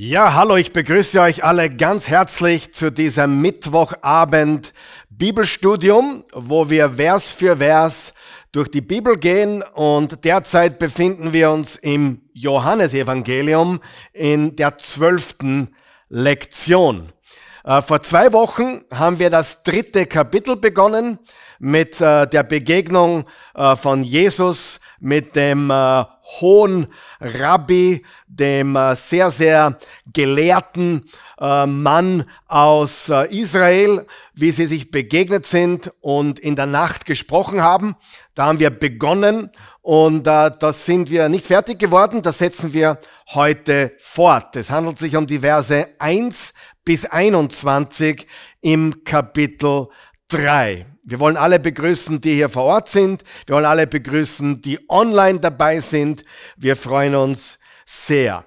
Ja, hallo, ich begrüße euch alle ganz herzlich zu diesem Mittwochabend Bibelstudium, wo wir Vers für Vers durch die Bibel gehen und derzeit befinden wir uns im Johannesevangelium in der zwölften Lektion. Äh, vor zwei Wochen haben wir das dritte Kapitel begonnen mit äh, der Begegnung äh, von Jesus mit dem hohen Rabbi, dem äh, sehr, sehr gelehrten äh, Mann aus äh, Israel, wie sie sich begegnet sind und in der Nacht gesprochen haben. Da haben wir begonnen und das sind wir nicht fertig geworden, das setzen wir heute fort. Es handelt sich um die Verse 1 bis 21 im Kapitel 3. Wir wollen alle begrüßen, die hier vor Ort sind. Wir wollen alle begrüßen, die online dabei sind. Wir freuen uns sehr.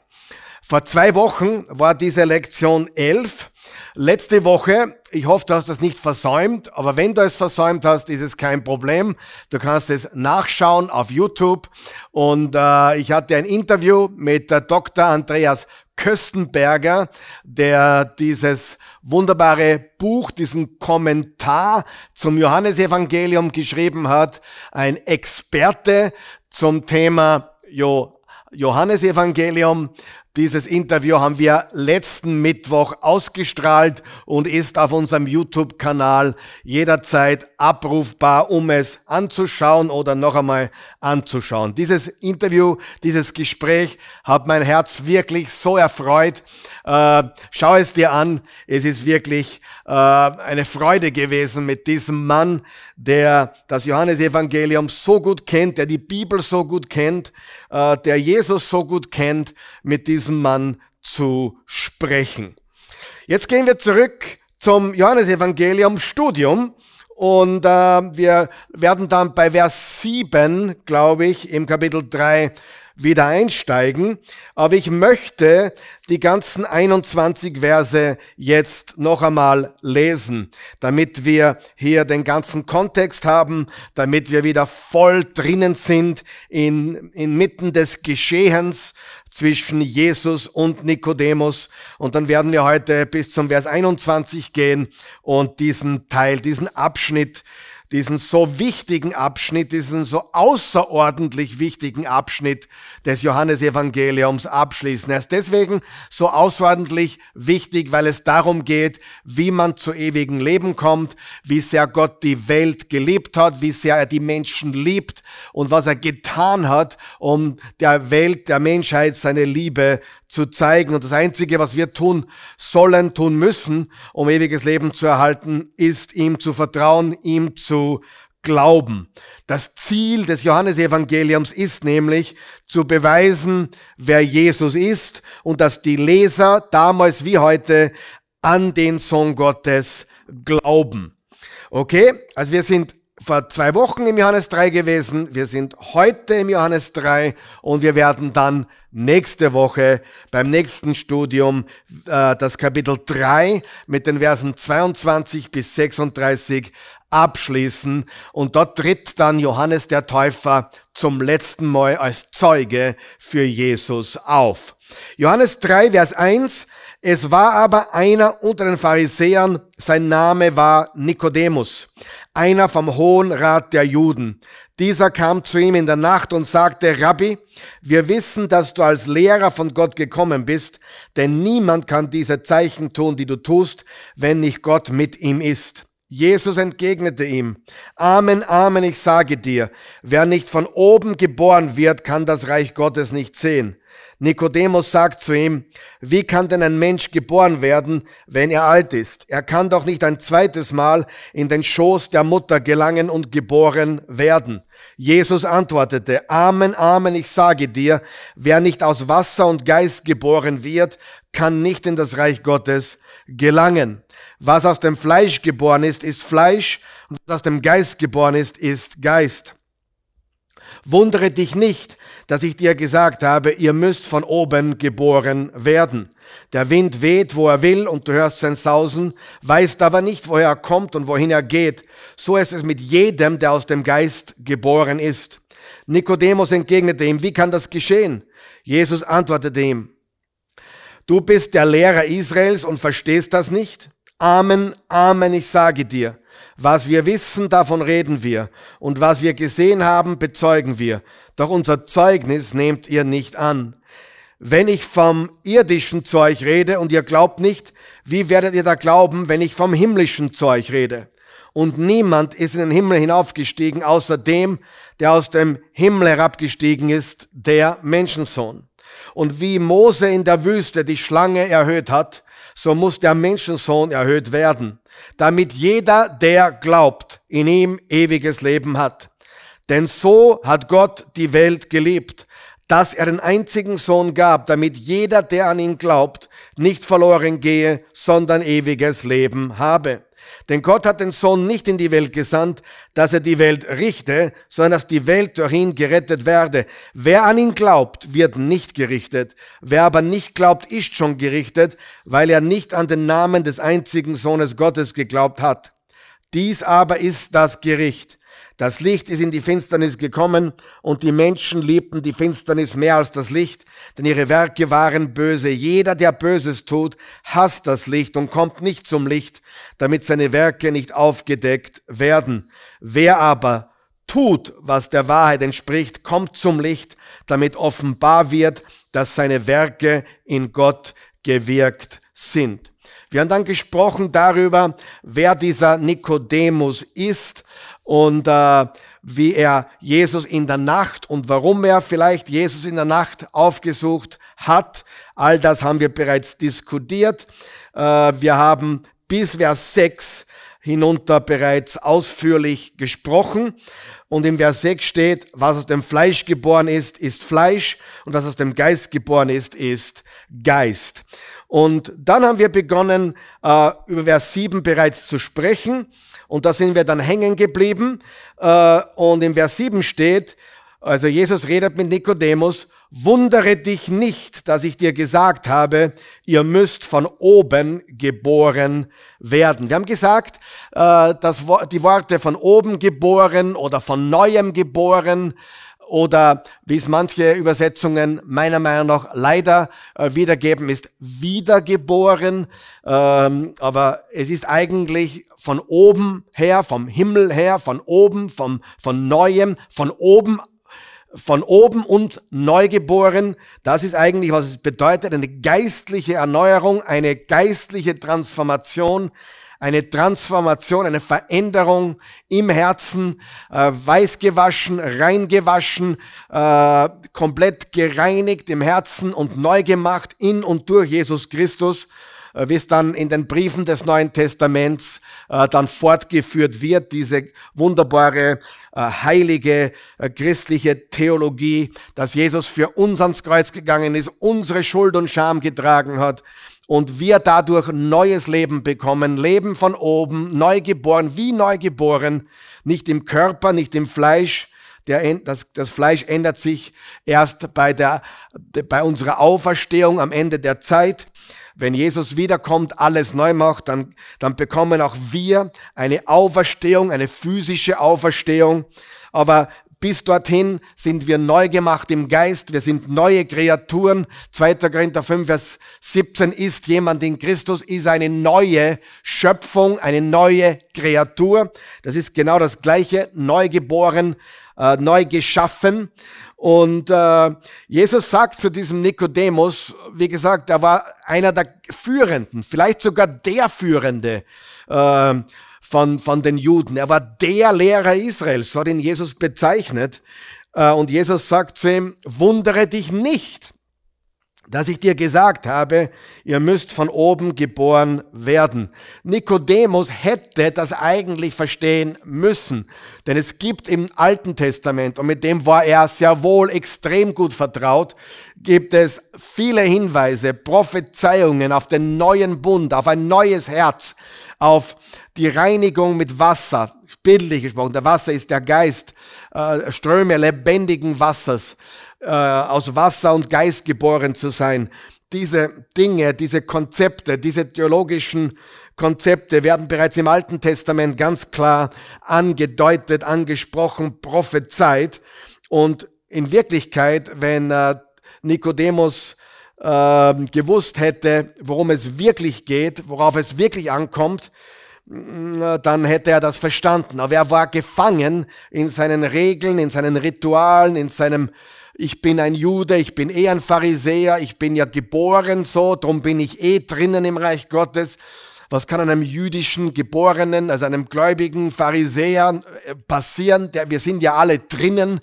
Vor zwei Wochen war diese Lektion 11 Letzte Woche, ich hoffe, du hast das nicht versäumt, aber wenn du es versäumt hast, ist es kein Problem. Du kannst es nachschauen auf YouTube. Und äh, ich hatte ein Interview mit äh, Dr. Andreas Köstenberger, der dieses wunderbare Buch, diesen Kommentar zum Johannesevangelium geschrieben hat. Ein Experte zum Thema jo Johannesevangelium dieses Interview haben wir letzten Mittwoch ausgestrahlt und ist auf unserem YouTube-Kanal jederzeit abrufbar, um es anzuschauen oder noch einmal anzuschauen. Dieses Interview, dieses Gespräch hat mein Herz wirklich so erfreut. Äh, schau es dir an. Es ist wirklich äh, eine Freude gewesen mit diesem Mann, der das Johannesevangelium so gut kennt, der die Bibel so gut kennt, äh, der Jesus so gut kennt, mit diesem diesem Mann zu sprechen. Jetzt gehen wir zurück zum Johannesevangelium Studium und äh, wir werden dann bei Vers 7, glaube ich, im Kapitel 3 wieder einsteigen. Aber ich möchte die ganzen 21 Verse jetzt noch einmal lesen, damit wir hier den ganzen Kontext haben, damit wir wieder voll drinnen sind in, inmitten des Geschehens zwischen Jesus und Nikodemus. Und dann werden wir heute bis zum Vers 21 gehen und diesen Teil, diesen Abschnitt diesen so wichtigen Abschnitt, diesen so außerordentlich wichtigen Abschnitt des Johannesevangeliums abschließen. Er ist deswegen so außerordentlich wichtig, weil es darum geht, wie man zu ewigem Leben kommt, wie sehr Gott die Welt geliebt hat, wie sehr er die Menschen liebt und was er getan hat, um der Welt, der Menschheit seine Liebe zu zeigen. Und das Einzige, was wir tun sollen, tun müssen, um ewiges Leben zu erhalten, ist ihm zu vertrauen, ihm zu glauben. Das Ziel des Johannesevangeliums ist nämlich zu beweisen, wer Jesus ist und dass die Leser damals wie heute an den Sohn Gottes glauben. Okay, also wir sind vor zwei Wochen im Johannes 3 gewesen. Wir sind heute im Johannes 3 und wir werden dann nächste Woche beim nächsten Studium äh, das Kapitel 3 mit den Versen 22 bis 36 abschließen. Und dort tritt dann Johannes der Täufer zum letzten Mal als Zeuge für Jesus auf. Johannes 3, Vers 1. Es war aber einer unter den Pharisäern, sein Name war Nikodemus, einer vom Hohen Rat der Juden. Dieser kam zu ihm in der Nacht und sagte, Rabbi, wir wissen, dass du als Lehrer von Gott gekommen bist, denn niemand kann diese Zeichen tun, die du tust, wenn nicht Gott mit ihm ist. Jesus entgegnete ihm, Amen, Amen, ich sage dir, wer nicht von oben geboren wird, kann das Reich Gottes nicht sehen. Nikodemus sagt zu ihm, wie kann denn ein Mensch geboren werden, wenn er alt ist? Er kann doch nicht ein zweites Mal in den Schoß der Mutter gelangen und geboren werden. Jesus antwortete, Amen, Amen, ich sage dir, wer nicht aus Wasser und Geist geboren wird, kann nicht in das Reich Gottes gelangen. Was aus dem Fleisch geboren ist, ist Fleisch, und was aus dem Geist geboren ist, ist Geist. Wundere dich nicht, dass ich dir gesagt habe, ihr müsst von oben geboren werden. Der Wind weht, wo er will, und du hörst sein Sausen, weißt aber nicht, woher er kommt und wohin er geht. So ist es mit jedem, der aus dem Geist geboren ist. Nikodemus entgegnete ihm, wie kann das geschehen? Jesus antwortete ihm, du bist der Lehrer Israels und verstehst das nicht? Amen, Amen, ich sage dir, was wir wissen, davon reden wir. Und was wir gesehen haben, bezeugen wir. Doch unser Zeugnis nehmt ihr nicht an. Wenn ich vom irdischen Zeug rede und ihr glaubt nicht, wie werdet ihr da glauben, wenn ich vom himmlischen Zeug rede? Und niemand ist in den Himmel hinaufgestiegen, außer dem, der aus dem Himmel herabgestiegen ist, der Menschensohn. Und wie Mose in der Wüste die Schlange erhöht hat, so muss der Menschensohn erhöht werden, damit jeder, der glaubt, in ihm ewiges Leben hat. Denn so hat Gott die Welt geliebt, dass er den einzigen Sohn gab, damit jeder, der an ihn glaubt, nicht verloren gehe, sondern ewiges Leben habe. Denn Gott hat den Sohn nicht in die Welt gesandt, dass er die Welt richte, sondern dass die Welt durch ihn gerettet werde. Wer an ihn glaubt, wird nicht gerichtet. Wer aber nicht glaubt, ist schon gerichtet, weil er nicht an den Namen des einzigen Sohnes Gottes geglaubt hat. Dies aber ist das Gericht. Das Licht ist in die Finsternis gekommen und die Menschen liebten die Finsternis mehr als das Licht, denn ihre Werke waren böse. Jeder, der Böses tut, hasst das Licht und kommt nicht zum Licht, damit seine Werke nicht aufgedeckt werden. Wer aber tut, was der Wahrheit entspricht, kommt zum Licht, damit offenbar wird, dass seine Werke in Gott gewirkt sind. Wir haben dann gesprochen darüber, wer dieser Nikodemus ist und äh, wie er Jesus in der Nacht und warum er vielleicht Jesus in der Nacht aufgesucht hat. All das haben wir bereits diskutiert. Äh, wir haben bis Vers 6 hinunter bereits ausführlich gesprochen. Und im Vers 6 steht, was aus dem Fleisch geboren ist, ist Fleisch und was aus dem Geist geboren ist, ist Geist. Und dann haben wir begonnen, äh, über Vers 7 bereits zu sprechen und da sind wir dann hängen geblieben. Äh, und im Vers 7 steht, also Jesus redet mit Nikodemus Wundere dich nicht, dass ich dir gesagt habe, ihr müsst von oben geboren werden. Wir haben gesagt, äh, dass die Worte von oben geboren oder von neuem geboren oder wie es manche Übersetzungen meiner Meinung nach leider äh, wiedergeben ist, wiedergeboren. Ähm, aber es ist eigentlich von oben her, vom Himmel her, von oben, vom, von neuem, von oben von oben und neugeboren. Das ist eigentlich, was es bedeutet, eine geistliche Erneuerung, eine geistliche Transformation, eine Transformation, eine Veränderung im Herzen, äh, weiß gewaschen, rein gewaschen, äh, komplett gereinigt im Herzen und neu gemacht in und durch Jesus Christus, äh, wie es dann in den Briefen des Neuen Testaments äh, dann fortgeführt wird, diese wunderbare, äh, heilige äh, christliche Theologie, dass Jesus für uns ans Kreuz gegangen ist, unsere Schuld und Scham getragen hat und wir dadurch neues Leben bekommen, Leben von oben, neugeboren, wie neugeboren, nicht im Körper, nicht im Fleisch, der, das, das, Fleisch ändert sich erst bei, der, bei unserer Auferstehung am Ende der Zeit, wenn Jesus wiederkommt, alles neu macht, dann, dann bekommen auch wir eine Auferstehung, eine physische Auferstehung. Aber bis dorthin sind wir neu gemacht im Geist, wir sind neue Kreaturen. 2. Korinther 5, Vers 17 ist jemand in Christus, ist eine neue Schöpfung, eine neue Kreatur. Das ist genau das gleiche, neugeboren, äh, neu geschaffen. Und äh, Jesus sagt zu diesem Nikodemus, wie gesagt, er war einer der Führenden, vielleicht sogar der Führende äh, von, von den Juden. Er war der Lehrer Israels, so hat ihn Jesus bezeichnet. Äh, und Jesus sagt zu ihm, wundere dich nicht, dass ich dir gesagt habe, ihr müsst von oben geboren werden. Nikodemus hätte das eigentlich verstehen müssen, denn es gibt im Alten Testament, und mit dem war er sehr wohl extrem gut vertraut, gibt es viele Hinweise, Prophezeiungen auf den neuen Bund, auf ein neues Herz, auf die Reinigung mit Wasser, bildlich gesprochen, der Wasser ist der Geist, äh, Ströme lebendigen Wassers äh, aus Wasser und Geist geboren zu sein. Diese Dinge, diese Konzepte, diese theologischen Konzepte werden bereits im Alten Testament ganz klar angedeutet, angesprochen, prophezeit. Und in Wirklichkeit, wenn äh, Nikodemus äh, gewusst hätte, worum es wirklich geht, worauf es wirklich ankommt, mm, äh, dann hätte er das verstanden. Aber er war gefangen in seinen Regeln, in seinen Ritualen, in seinem ich bin ein Jude, ich bin eh ein Pharisäer, ich bin ja geboren so, darum bin ich eh drinnen im Reich Gottes. Was kann einem jüdischen Geborenen, also einem gläubigen Pharisäer äh, passieren? wir sind ja alle drinnen.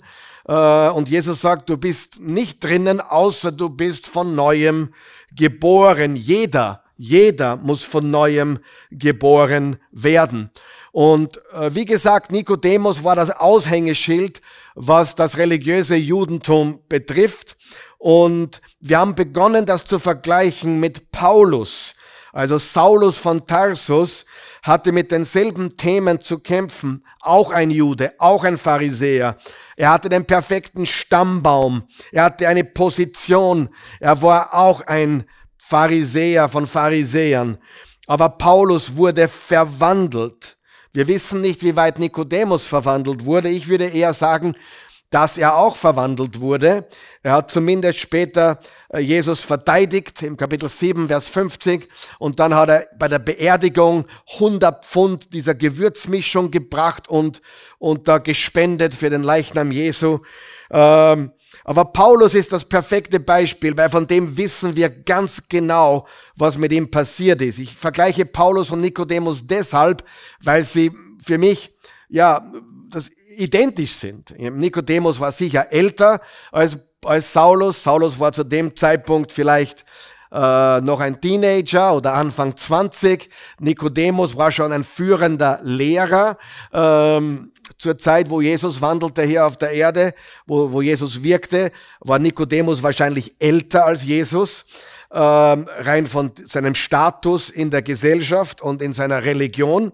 Äh, und Jesus sagt, du bist nicht drinnen, außer du bist von neuem geboren. Jeder, jeder muss von neuem geboren werden. Und äh, wie gesagt, Nikodemus war das Aushängeschild was das religiöse Judentum betrifft. Und wir haben begonnen, das zu vergleichen mit Paulus. Also Saulus von Tarsus hatte mit denselben Themen zu kämpfen. Auch ein Jude, auch ein Pharisäer. Er hatte den perfekten Stammbaum. Er hatte eine Position. Er war auch ein Pharisäer von Pharisäern. Aber Paulus wurde verwandelt. Wir wissen nicht, wie weit Nikodemus verwandelt wurde. Ich würde eher sagen, dass er auch verwandelt wurde. Er hat zumindest später äh, Jesus verteidigt im Kapitel 7, Vers 50. Und dann hat er bei der Beerdigung 100 Pfund dieser Gewürzmischung gebracht und, und da gespendet für den Leichnam Jesu. Ähm, aber Paulus ist das perfekte Beispiel, weil von dem wissen wir ganz genau, was mit ihm passiert ist. Ich vergleiche Paulus und Nikodemus deshalb, weil sie für mich, ja, das identisch sind. Nikodemus war sicher älter als, als Saulus. Saulus war zu dem Zeitpunkt vielleicht äh, noch ein Teenager oder Anfang 20. Nikodemus war schon ein führender Lehrer. Ähm, zur Zeit, wo Jesus wandelte hier auf der Erde, wo, wo Jesus wirkte, war Nikodemus wahrscheinlich älter als Jesus, ähm, rein von seinem Status in der Gesellschaft und in seiner Religion.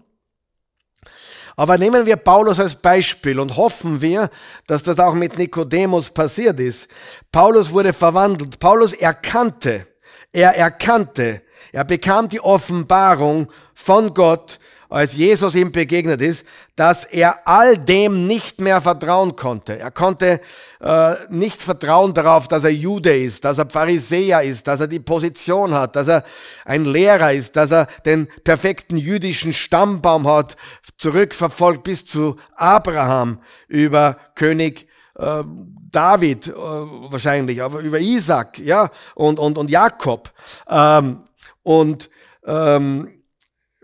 Aber nehmen wir Paulus als Beispiel und hoffen wir, dass das auch mit Nikodemus passiert ist. Paulus wurde verwandelt. Paulus erkannte, er erkannte, er bekam die Offenbarung von Gott als Jesus ihm begegnet ist, dass er all dem nicht mehr vertrauen konnte. Er konnte äh, nicht vertrauen darauf, dass er Jude ist, dass er Pharisäer ist, dass er die Position hat, dass er ein Lehrer ist, dass er den perfekten jüdischen Stammbaum hat, zurückverfolgt bis zu Abraham über König äh, David äh, wahrscheinlich, aber über Isaac ja, und, und, und Jakob. Ähm, und ähm,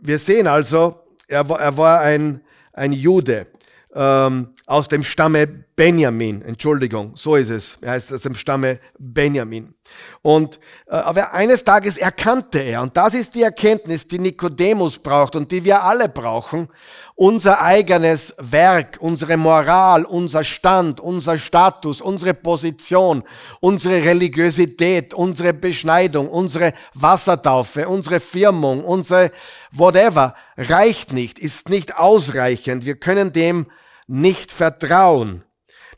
wir sehen also, er, er war ein, ein Jude ähm, aus dem Stamme Benjamin. Entschuldigung, so ist es. Er heißt aus dem Stamme Benjamin. Und äh, aber eines Tages erkannte er, und das ist die Erkenntnis, die Nikodemus braucht und die wir alle brauchen, unser eigenes Werk, unsere Moral, unser Stand, unser Status, unsere Position, unsere Religiosität, unsere Beschneidung, unsere Wassertaufe, unsere Firmung, unsere whatever, reicht nicht, ist nicht ausreichend. Wir können dem nicht vertrauen.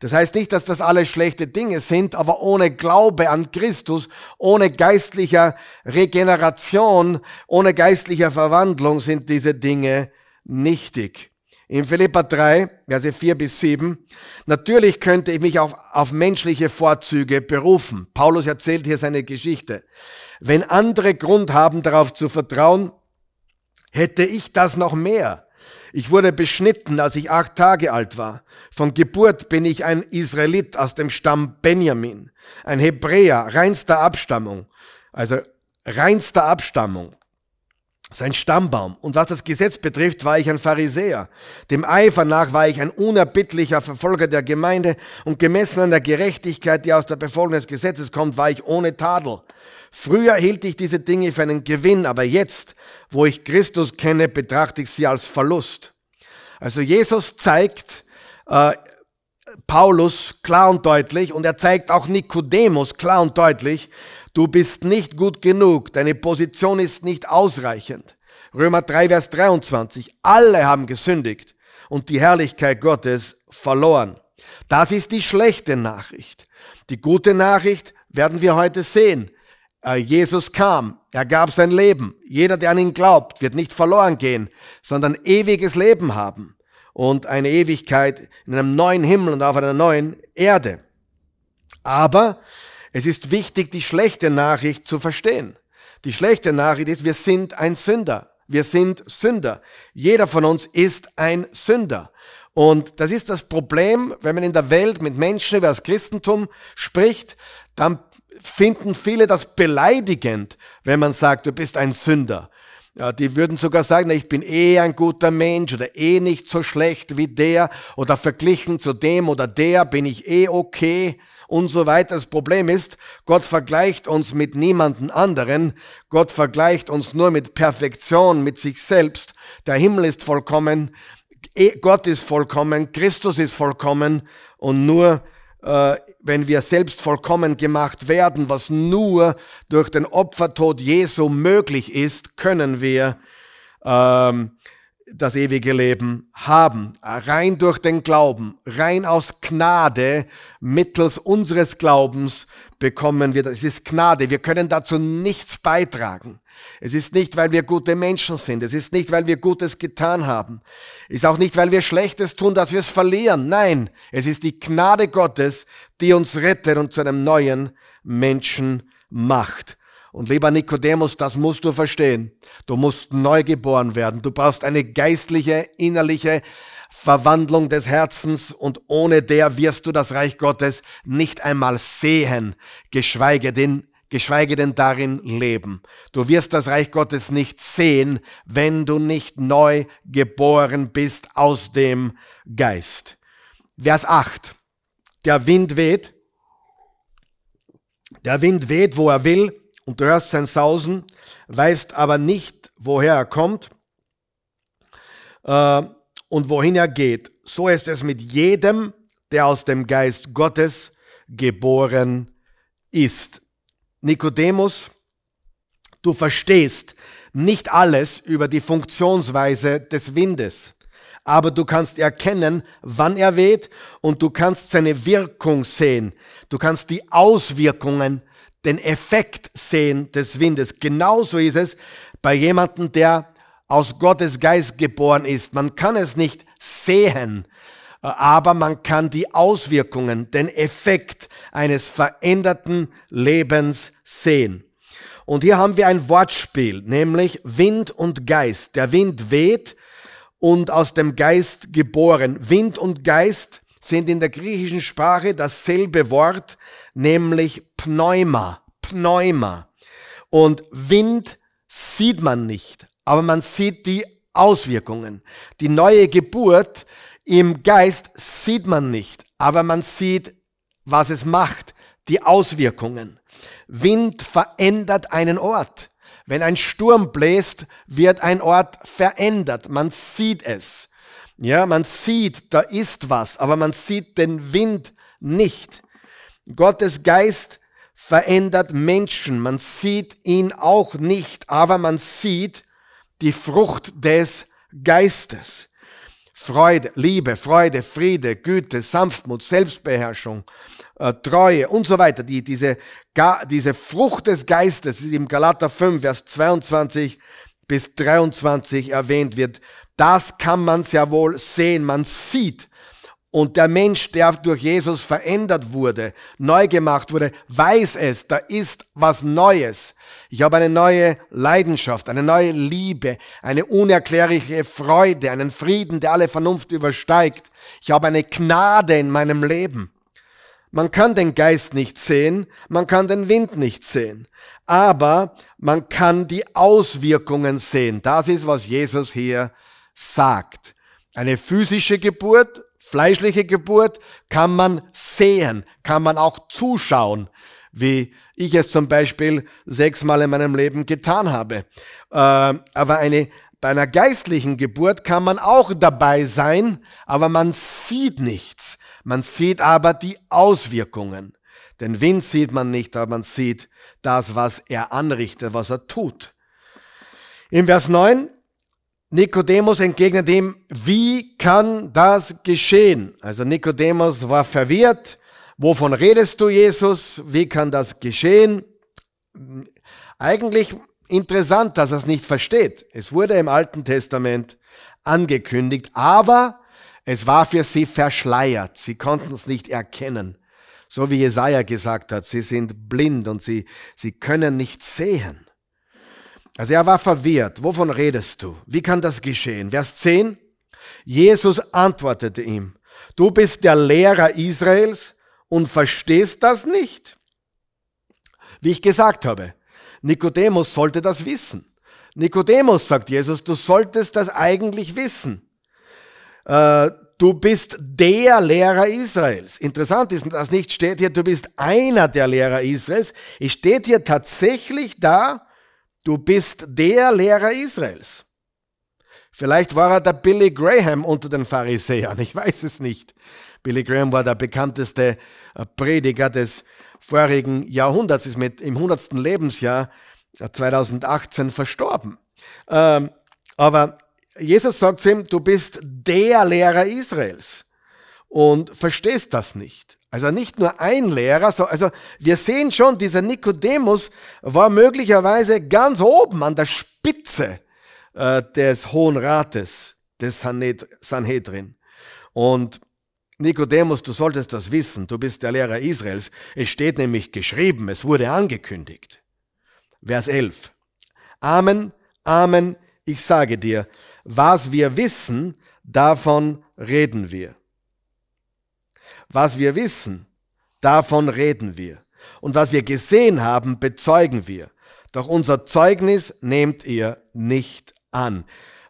Das heißt nicht, dass das alles schlechte Dinge sind, aber ohne Glaube an Christus, ohne geistlicher Regeneration, ohne geistlicher Verwandlung sind diese Dinge nichtig. In Philippa 3, Verse 4 bis 7. Natürlich könnte ich mich auf, auf menschliche Vorzüge berufen. Paulus erzählt hier seine Geschichte. Wenn andere Grund haben, darauf zu vertrauen, hätte ich das noch mehr. Ich wurde beschnitten, als ich acht Tage alt war. Von Geburt bin ich ein Israelit aus dem Stamm Benjamin, ein Hebräer reinster Abstammung, also reinster Abstammung, sein Stammbaum. Und was das Gesetz betrifft, war ich ein Pharisäer. Dem Eifer nach war ich ein unerbittlicher Verfolger der Gemeinde und gemessen an der Gerechtigkeit, die aus der Befolgung des Gesetzes kommt, war ich ohne Tadel. Früher hielt ich diese Dinge für einen Gewinn, aber jetzt, wo ich Christus kenne, betrachte ich sie als Verlust. Also Jesus zeigt äh, Paulus klar und deutlich und er zeigt auch Nikodemus klar und deutlich, du bist nicht gut genug, deine Position ist nicht ausreichend. Römer 3, Vers 23, alle haben gesündigt und die Herrlichkeit Gottes verloren. Das ist die schlechte Nachricht. Die gute Nachricht werden wir heute sehen. Äh, Jesus kam, er gab sein Leben. Jeder, der an ihn glaubt, wird nicht verloren gehen, sondern ewiges Leben haben und eine Ewigkeit in einem neuen Himmel und auf einer neuen Erde. Aber es ist wichtig, die schlechte Nachricht zu verstehen. Die schlechte Nachricht ist, wir sind ein Sünder. Wir sind Sünder. Jeder von uns ist ein Sünder. Und das ist das Problem, wenn man in der Welt mit Menschen über das Christentum spricht, dann finden viele das beleidigend, wenn man sagt, du bist ein Sünder. Ja, die würden sogar sagen, ich bin eh ein guter Mensch oder eh nicht so schlecht wie der oder verglichen zu dem oder der bin ich eh okay und so weiter. Das Problem ist, Gott vergleicht uns mit niemanden anderen. Gott vergleicht uns nur mit Perfektion, mit sich selbst. Der Himmel ist vollkommen, eh, Gott ist vollkommen, Christus ist vollkommen und nur äh, wenn wir selbst vollkommen gemacht werden, was nur durch den Opfertod Jesu möglich ist, können wir ähm, das ewige Leben haben. Rein durch den Glauben, rein aus Gnade, mittels unseres Glaubens bekommen wir das. Es ist Gnade. Wir können dazu nichts beitragen. Es ist nicht, weil wir gute Menschen sind. Es ist nicht, weil wir Gutes getan haben. Es ist auch nicht, weil wir Schlechtes tun, dass wir es verlieren. Nein, es ist die Gnade Gottes, die uns rettet und zu einem neuen Menschen macht. Und lieber Nikodemus, das musst du verstehen. Du musst neu geboren werden. Du brauchst eine geistliche, innerliche Verwandlung des Herzens und ohne der wirst du das Reich Gottes nicht einmal sehen, geschweige denn, geschweige denn darin leben. Du wirst das Reich Gottes nicht sehen, wenn du nicht neu geboren bist aus dem Geist. Vers 8. Der Wind weht. Der Wind weht, wo er will und du hörst sein Sausen, weißt aber nicht, woher er kommt äh, und wohin er geht. So ist es mit jedem, der aus dem Geist Gottes geboren ist. Nikodemus, du verstehst nicht alles über die Funktionsweise des Windes, aber du kannst erkennen, wann er weht und du kannst seine Wirkung sehen. Du kannst die Auswirkungen sehen den Effekt sehen des Windes. Genauso ist es bei jemandem, der aus Gottes Geist geboren ist. Man kann es nicht sehen, aber man kann die Auswirkungen, den Effekt eines veränderten Lebens sehen. Und hier haben wir ein Wortspiel, nämlich Wind und Geist. Der Wind weht und aus dem Geist geboren. Wind und Geist sind in der griechischen Sprache dasselbe Wort, nämlich Pneuma, Pneuma. Und Wind sieht man nicht, aber man sieht die Auswirkungen. Die neue Geburt im Geist sieht man nicht, aber man sieht, was es macht, die Auswirkungen. Wind verändert einen Ort. Wenn ein Sturm bläst, wird ein Ort verändert. Man sieht es. Ja, man sieht, da ist was, aber man sieht den Wind nicht. Gottes Geist verändert Menschen. Man sieht ihn auch nicht, aber man sieht die Frucht des Geistes. Freude, Liebe, Freude, Friede, Güte, Sanftmut, Selbstbeherrschung, äh, Treue und so weiter. Die, diese, diese Frucht des Geistes ist im Galater 5, Vers 22 bis 23 erwähnt wird. Das kann man sehr wohl sehen. Man sieht, und der Mensch, der durch Jesus verändert wurde, neu gemacht wurde, weiß es, da ist was Neues. Ich habe eine neue Leidenschaft, eine neue Liebe, eine unerklärliche Freude, einen Frieden, der alle Vernunft übersteigt. Ich habe eine Gnade in meinem Leben. Man kann den Geist nicht sehen, man kann den Wind nicht sehen, aber man kann die Auswirkungen sehen. Das ist, was Jesus hier sagt. Eine physische Geburt fleischliche Geburt kann man sehen, kann man auch zuschauen, wie ich es zum Beispiel sechsmal in meinem Leben getan habe. Ähm, aber eine, bei einer geistlichen Geburt kann man auch dabei sein, aber man sieht nichts. Man sieht aber die Auswirkungen. Den Wind sieht man nicht, aber man sieht das, was er anrichtet, was er tut. Im Vers 9, Nikodemus entgegnet ihm, wie kann das geschehen? Also Nikodemus war verwirrt. Wovon redest du, Jesus? Wie kann das geschehen? Eigentlich interessant, dass er es nicht versteht. Es wurde im Alten Testament angekündigt, aber es war für sie verschleiert. Sie konnten es nicht erkennen. So wie Jesaja gesagt hat, sie sind blind und sie, sie können nicht sehen. Also er war verwirrt. Wovon redest du? Wie kann das geschehen? Vers 10. Jesus antwortete ihm, du bist der Lehrer Israels und verstehst das nicht. Wie ich gesagt habe, Nikodemus sollte das wissen. Nikodemus sagt Jesus, du solltest das eigentlich wissen. Äh, du bist der Lehrer Israels. Interessant ist, dass nicht steht hier, du bist einer der Lehrer Israels. Es steht hier tatsächlich da, du bist der Lehrer Israels. Vielleicht war er der Billy Graham unter den Pharisäern, ich weiß es nicht. Billy Graham war der bekannteste äh, Prediger des vorigen Jahrhunderts, ist mit im 100. Lebensjahr 2018 äh, verstorben. Ähm, aber Jesus sagt zu ihm, du bist der Lehrer Israels und verstehst das nicht. Also nicht nur ein Lehrer, also wir sehen schon, dieser Nikodemus war möglicherweise ganz oben an der Spitze äh, des Hohen Rates, des Sanhedrin. Und Nikodemus, du solltest das wissen, du bist der Lehrer Israels. Es steht nämlich geschrieben, es wurde angekündigt. Vers 11. Amen, Amen, ich sage dir, was wir wissen, davon reden wir. Was wir wissen, davon reden wir. Und was wir gesehen haben, bezeugen wir. Doch unser Zeugnis nehmt ihr nicht an.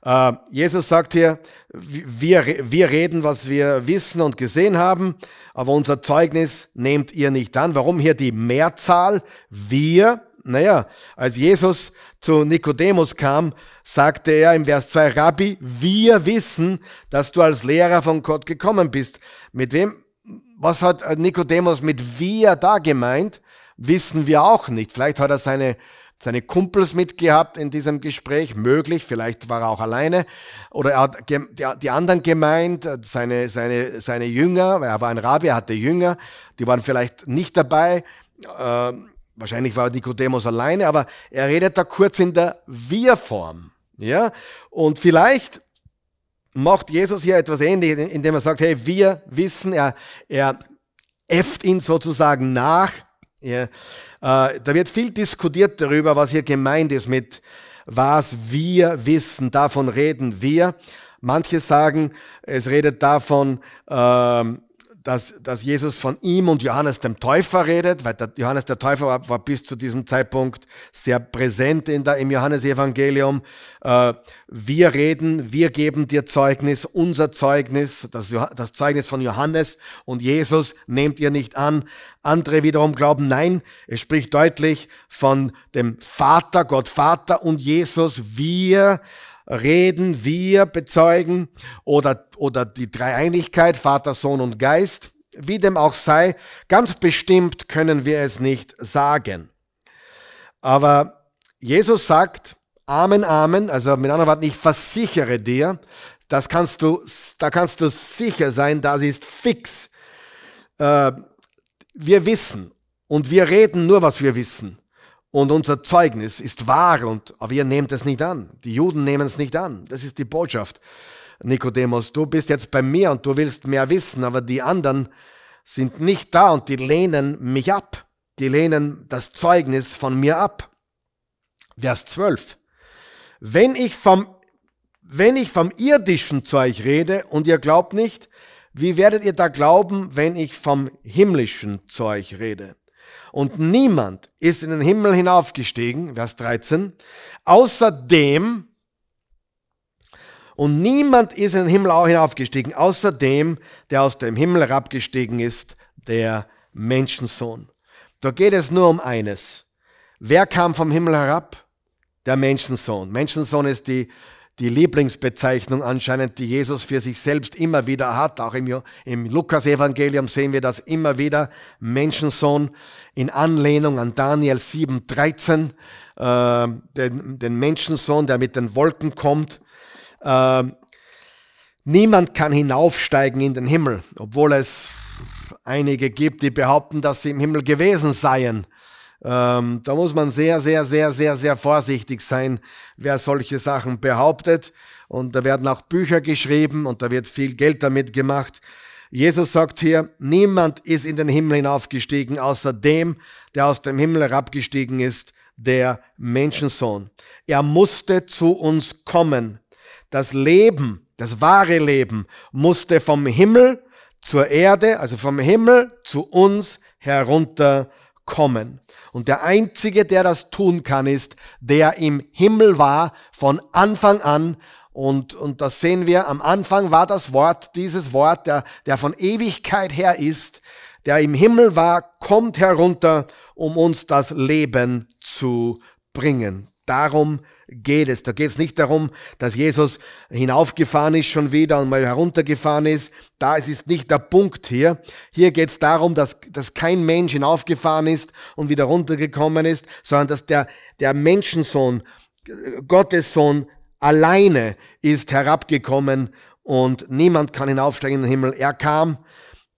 Äh, Jesus sagt hier, wir, wir reden, was wir wissen und gesehen haben, aber unser Zeugnis nehmt ihr nicht an. Warum hier die Mehrzahl? Wir. Naja, als Jesus zu Nikodemus kam, sagte er im Vers 2, Rabbi, wir wissen, dass du als Lehrer von Gott gekommen bist. Mit wem? was hat äh, Nikodemus mit wir da gemeint, wissen wir auch nicht. Vielleicht hat er seine, seine Kumpels mitgehabt in diesem Gespräch, möglich, vielleicht war er auch alleine. Oder er hat die anderen gemeint, äh, seine, seine, seine Jünger, weil er war ein Rabbi, er hatte Jünger, die waren vielleicht nicht dabei. Ähm, wahrscheinlich war Nikodemus alleine, aber er redet da kurz in der Wir-Form. Ja? Und vielleicht macht Jesus hier etwas ähnliches, indem er sagt, hey, wir wissen, er, er äfft ihn sozusagen nach. Ja, äh, da wird viel diskutiert darüber, was hier gemeint ist mit was wir wissen, davon reden wir. Manche sagen, es redet davon, ähm, dass, dass Jesus von ihm und Johannes dem Täufer redet, weil der Johannes der Täufer war, war bis zu diesem Zeitpunkt sehr präsent in der, im Johannesevangelium. Äh, wir reden, wir geben dir Zeugnis, unser Zeugnis, das, das Zeugnis von Johannes und Jesus nehmt ihr nicht an. Andere wiederum glauben, nein, es spricht deutlich von dem Vater, Gott Vater und Jesus, wir reden, wir bezeugen oder, oder die Dreieinigkeit, Vater, Sohn und Geist, wie dem auch sei, ganz bestimmt können wir es nicht sagen. Aber Jesus sagt, Amen, Amen, also mit anderen Worten, ich versichere dir, das kannst du, da kannst du sicher sein, das ist fix. Äh, wir wissen und wir reden nur, was wir wissen. Und unser Zeugnis ist wahr und aber ihr nehmt es nicht an. Die Juden nehmen es nicht an. Das ist die Botschaft. Nikodemus, du bist jetzt bei mir und du willst mehr wissen, aber die anderen sind nicht da und die lehnen mich ab. Die lehnen das Zeugnis von mir ab. Vers 12. Wenn ich vom, wenn ich vom irdischen Zeug rede und ihr glaubt nicht, wie werdet ihr da glauben, wenn ich vom himmlischen Zeug rede? Und niemand ist in den Himmel hinaufgestiegen, Vers 13, außer dem, und niemand ist in den Himmel auch hinaufgestiegen, außer dem, der aus dem Himmel herabgestiegen ist, der Menschensohn. Da geht es nur um eines. Wer kam vom Himmel herab? Der Menschensohn. Menschensohn ist die die Lieblingsbezeichnung anscheinend, die Jesus für sich selbst immer wieder hat. Auch im, im Lukas-Evangelium sehen wir das immer wieder. Menschensohn in Anlehnung an Daniel 7,13, äh, den, den Menschensohn, der mit den Wolken kommt. Äh, niemand kann hinaufsteigen in den Himmel, obwohl es einige gibt, die behaupten, dass sie im Himmel gewesen seien. Ähm, da muss man sehr, sehr, sehr, sehr, sehr vorsichtig sein, wer solche Sachen behauptet. Und da werden auch Bücher geschrieben und da wird viel Geld damit gemacht. Jesus sagt hier, niemand ist in den Himmel hinaufgestiegen, außer dem, der aus dem Himmel herabgestiegen ist, der Menschensohn. Er musste zu uns kommen. Das Leben, das wahre Leben, musste vom Himmel zur Erde, also vom Himmel zu uns herunterkommen. Und der Einzige, der das tun kann, ist, der im Himmel war von Anfang an. Und, und das sehen wir, am Anfang war das Wort, dieses Wort, der, der von Ewigkeit her ist, der im Himmel war, kommt herunter, um uns das Leben zu bringen. Darum geht es. Da geht es nicht darum, dass Jesus hinaufgefahren ist schon wieder und mal heruntergefahren ist. Da es ist nicht der Punkt hier. Hier geht es darum, dass, dass kein Mensch hinaufgefahren ist und wieder runtergekommen ist, sondern dass der, der Menschensohn, Gottes Sohn alleine ist herabgekommen und niemand kann hinaufsteigen in den Himmel. Er kam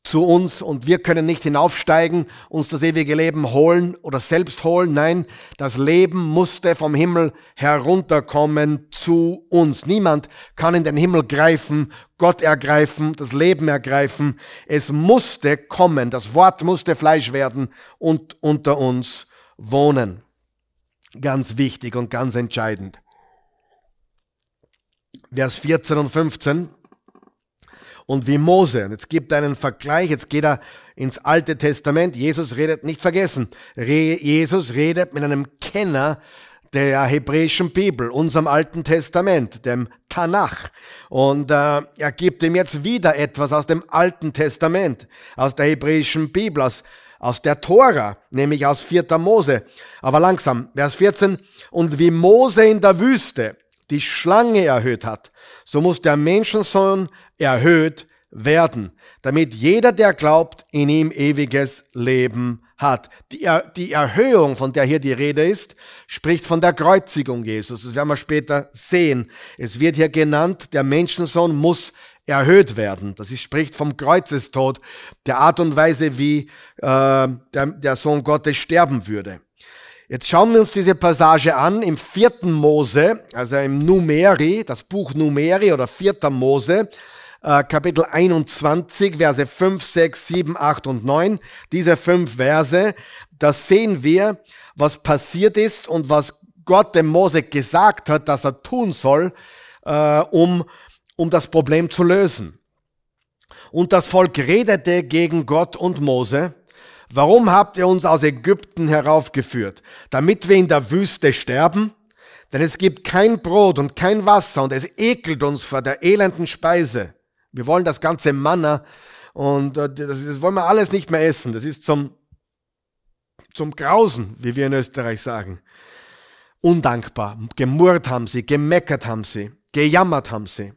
zu uns und wir können nicht hinaufsteigen, uns das ewige Leben holen oder selbst holen. Nein, das Leben musste vom Himmel herunterkommen zu uns. Niemand kann in den Himmel greifen, Gott ergreifen, das Leben ergreifen. Es musste kommen. Das Wort musste Fleisch werden und unter uns wohnen. Ganz wichtig und ganz entscheidend. Vers 14 und 15 und wie Mose. Und jetzt gibt er einen Vergleich, jetzt geht er ins Alte Testament. Jesus redet, nicht vergessen, Re Jesus redet mit einem Kenner der hebräischen Bibel, unserem Alten Testament, dem Tanach. Und äh, er gibt ihm jetzt wieder etwas aus dem Alten Testament, aus der hebräischen Bibel, aus aus der Tora, nämlich aus 4. Mose. Aber langsam, Vers 14. Und wie Mose in der Wüste die Schlange erhöht hat, so muss der Menschensohn erhöht werden, damit jeder, der glaubt, in ihm ewiges Leben hat. Die, er die Erhöhung, von der hier die Rede ist, spricht von der Kreuzigung Jesus. Das werden wir später sehen. Es wird hier genannt, der Menschensohn muss erhöht werden. Das ist, spricht vom Kreuzestod, der Art und Weise, wie äh, der, der Sohn Gottes sterben würde. Jetzt schauen wir uns diese Passage an im vierten Mose, also im Numeri, das Buch Numeri oder vierter Mose. Äh, Kapitel 21, Verse 5, 6, 7, 8 und 9. Diese fünf Verse, da sehen wir, was passiert ist und was Gott dem Mose gesagt hat, dass er tun soll, äh, um, um das Problem zu lösen. Und das Volk redete gegen Gott und Mose. Warum habt ihr uns aus Ägypten heraufgeführt? Damit wir in der Wüste sterben? Denn es gibt kein Brot und kein Wasser und es ekelt uns vor der elenden Speise. Wir wollen das ganze Manna und äh, das, das wollen wir alles nicht mehr essen. Das ist zum, zum Grausen, wie wir in Österreich sagen. Undankbar. Gemurrt haben sie, gemeckert haben sie, gejammert haben sie.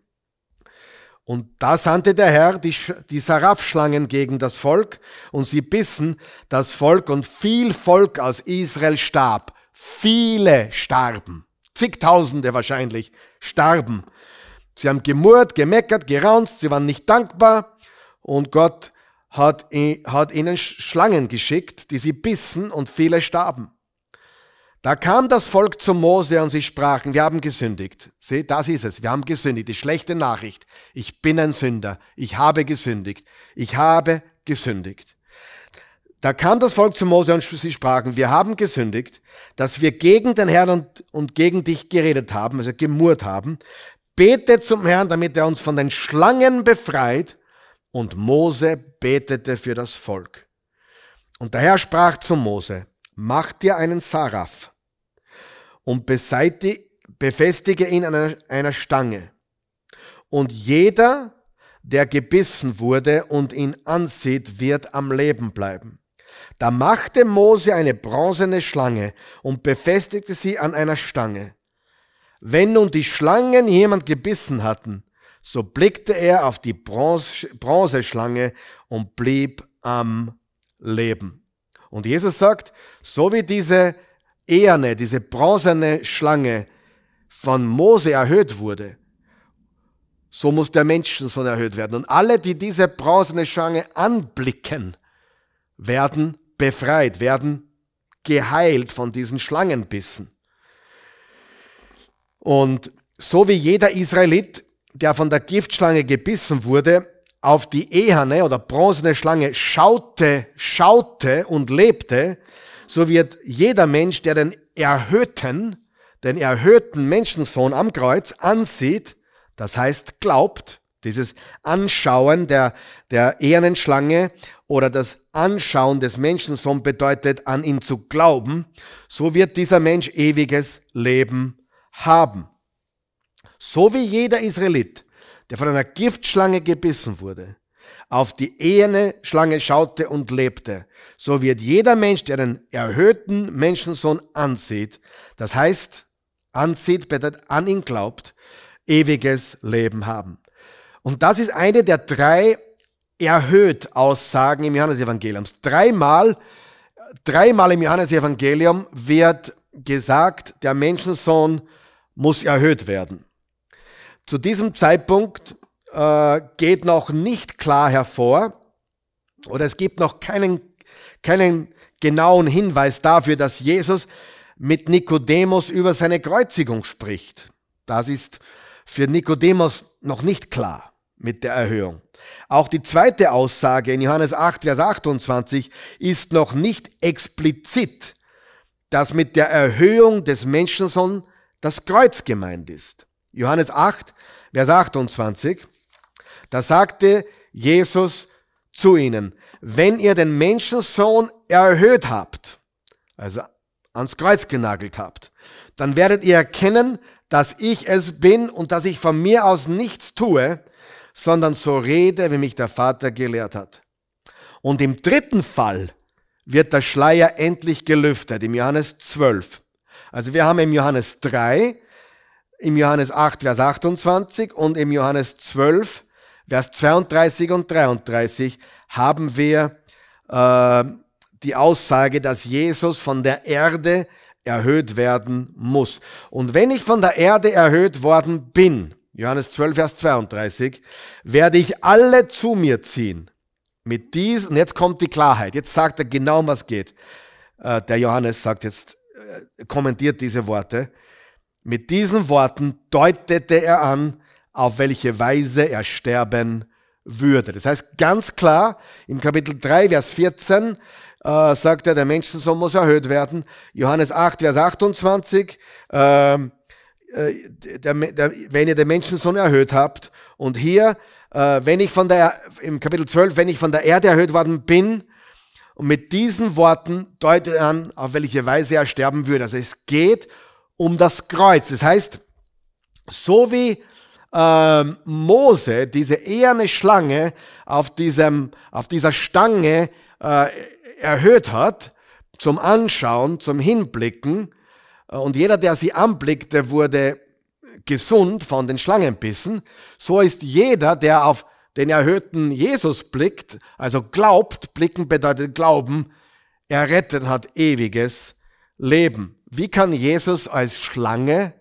Und da sandte der Herr die, die Sarafschlangen gegen das Volk und sie bissen das Volk und viel Volk aus Israel starb. Viele starben. Zigtausende wahrscheinlich starben Sie haben gemurrt, gemeckert, geraunzt, sie waren nicht dankbar und Gott hat, hat ihnen Schlangen geschickt, die sie bissen und viele starben. Da kam das Volk zu Mose und sie sprachen, wir haben gesündigt. Seht, das ist es, wir haben gesündigt. Die schlechte Nachricht, ich bin ein Sünder, ich habe gesündigt, ich habe gesündigt. Da kam das Volk zu Mose und sie sprachen, wir haben gesündigt, dass wir gegen den Herrn und, und gegen dich geredet haben, also gemurrt haben bete zum Herrn, damit er uns von den Schlangen befreit. Und Mose betete für das Volk. Und der Herr sprach zu Mose, mach dir einen Saraf und befestige ihn an einer Stange. Und jeder, der gebissen wurde und ihn ansieht, wird am Leben bleiben. Da machte Mose eine bronzene Schlange und befestigte sie an einer Stange. Wenn nun die Schlangen jemand gebissen hatten, so blickte er auf die Bronze, Bronzeschlange und blieb am Leben. Und Jesus sagt, so wie diese eherne, diese bronzene Schlange von Mose erhöht wurde, so muss der Menschensohn erhöht werden. Und alle, die diese bronzene Schlange anblicken, werden befreit, werden geheilt von diesen Schlangenbissen. Und so wie jeder Israelit, der von der Giftschlange gebissen wurde, auf die eherne oder bronzene Schlange schaute, schaute und lebte, so wird jeder Mensch, der den erhöhten, den erhöhten Menschensohn am Kreuz ansieht, das heißt glaubt, dieses Anschauen der, der ehernen Schlange oder das Anschauen des Menschensohn bedeutet, an ihn zu glauben, so wird dieser Mensch ewiges Leben haben. So wie jeder Israelit, der von einer Giftschlange gebissen wurde, auf die eherne Schlange schaute und lebte, so wird jeder Mensch, der den erhöhten Menschensohn ansieht, das heißt, ansieht, bedeutet an ihn glaubt, ewiges Leben haben. Und das ist eine der drei erhöht Aussagen im Johannesevangelium. Dreimal, dreimal im Johannesevangelium wird gesagt, der Menschensohn muss erhöht werden. Zu diesem Zeitpunkt äh, geht noch nicht klar hervor oder es gibt noch keinen, keinen genauen Hinweis dafür, dass Jesus mit Nikodemus über seine Kreuzigung spricht. Das ist für Nikodemus noch nicht klar mit der Erhöhung. Auch die zweite Aussage in Johannes 8, Vers 28 ist noch nicht explizit, dass mit der Erhöhung des Menschensohn, das Kreuz gemeint ist. Johannes 8, Vers 28, da sagte Jesus zu ihnen, wenn ihr den Menschensohn erhöht habt, also ans Kreuz genagelt habt, dann werdet ihr erkennen, dass ich es bin und dass ich von mir aus nichts tue, sondern so rede, wie mich der Vater gelehrt hat. Und im dritten Fall wird der Schleier endlich gelüftet, im Johannes 12. Also wir haben im Johannes 3, im Johannes 8, Vers 28 und im Johannes 12, Vers 32 und 33 haben wir äh, die Aussage, dass Jesus von der Erde erhöht werden muss. Und wenn ich von der Erde erhöht worden bin, Johannes 12, Vers 32, werde ich alle zu mir ziehen. Mit dies, und jetzt kommt die Klarheit, jetzt sagt er genau, um was geht. Äh, der Johannes sagt jetzt, äh, kommentiert diese Worte. Mit diesen Worten deutete er an, auf welche Weise er sterben würde. Das heißt ganz klar, im Kapitel 3, Vers 14 äh, sagt er, der Menschensohn muss erhöht werden. Johannes 8, Vers 28, ähm, äh, der, der, wenn ihr den Menschensohn erhöht habt. Und hier, äh, wenn ich von der, im Kapitel 12, wenn ich von der Erde erhöht worden bin, und mit diesen Worten deutet er an, auf welche Weise er sterben würde. Also es geht um das Kreuz. Das heißt, so wie ähm, Mose diese eherne Schlange auf, diesem, auf dieser Stange äh, erhöht hat, zum Anschauen, zum Hinblicken, äh, und jeder, der sie anblickte, wurde gesund von den Schlangenbissen, so ist jeder, der auf den erhöhten Jesus blickt, also glaubt, blicken bedeutet glauben, er erretten hat ewiges Leben. Wie kann Jesus als Schlange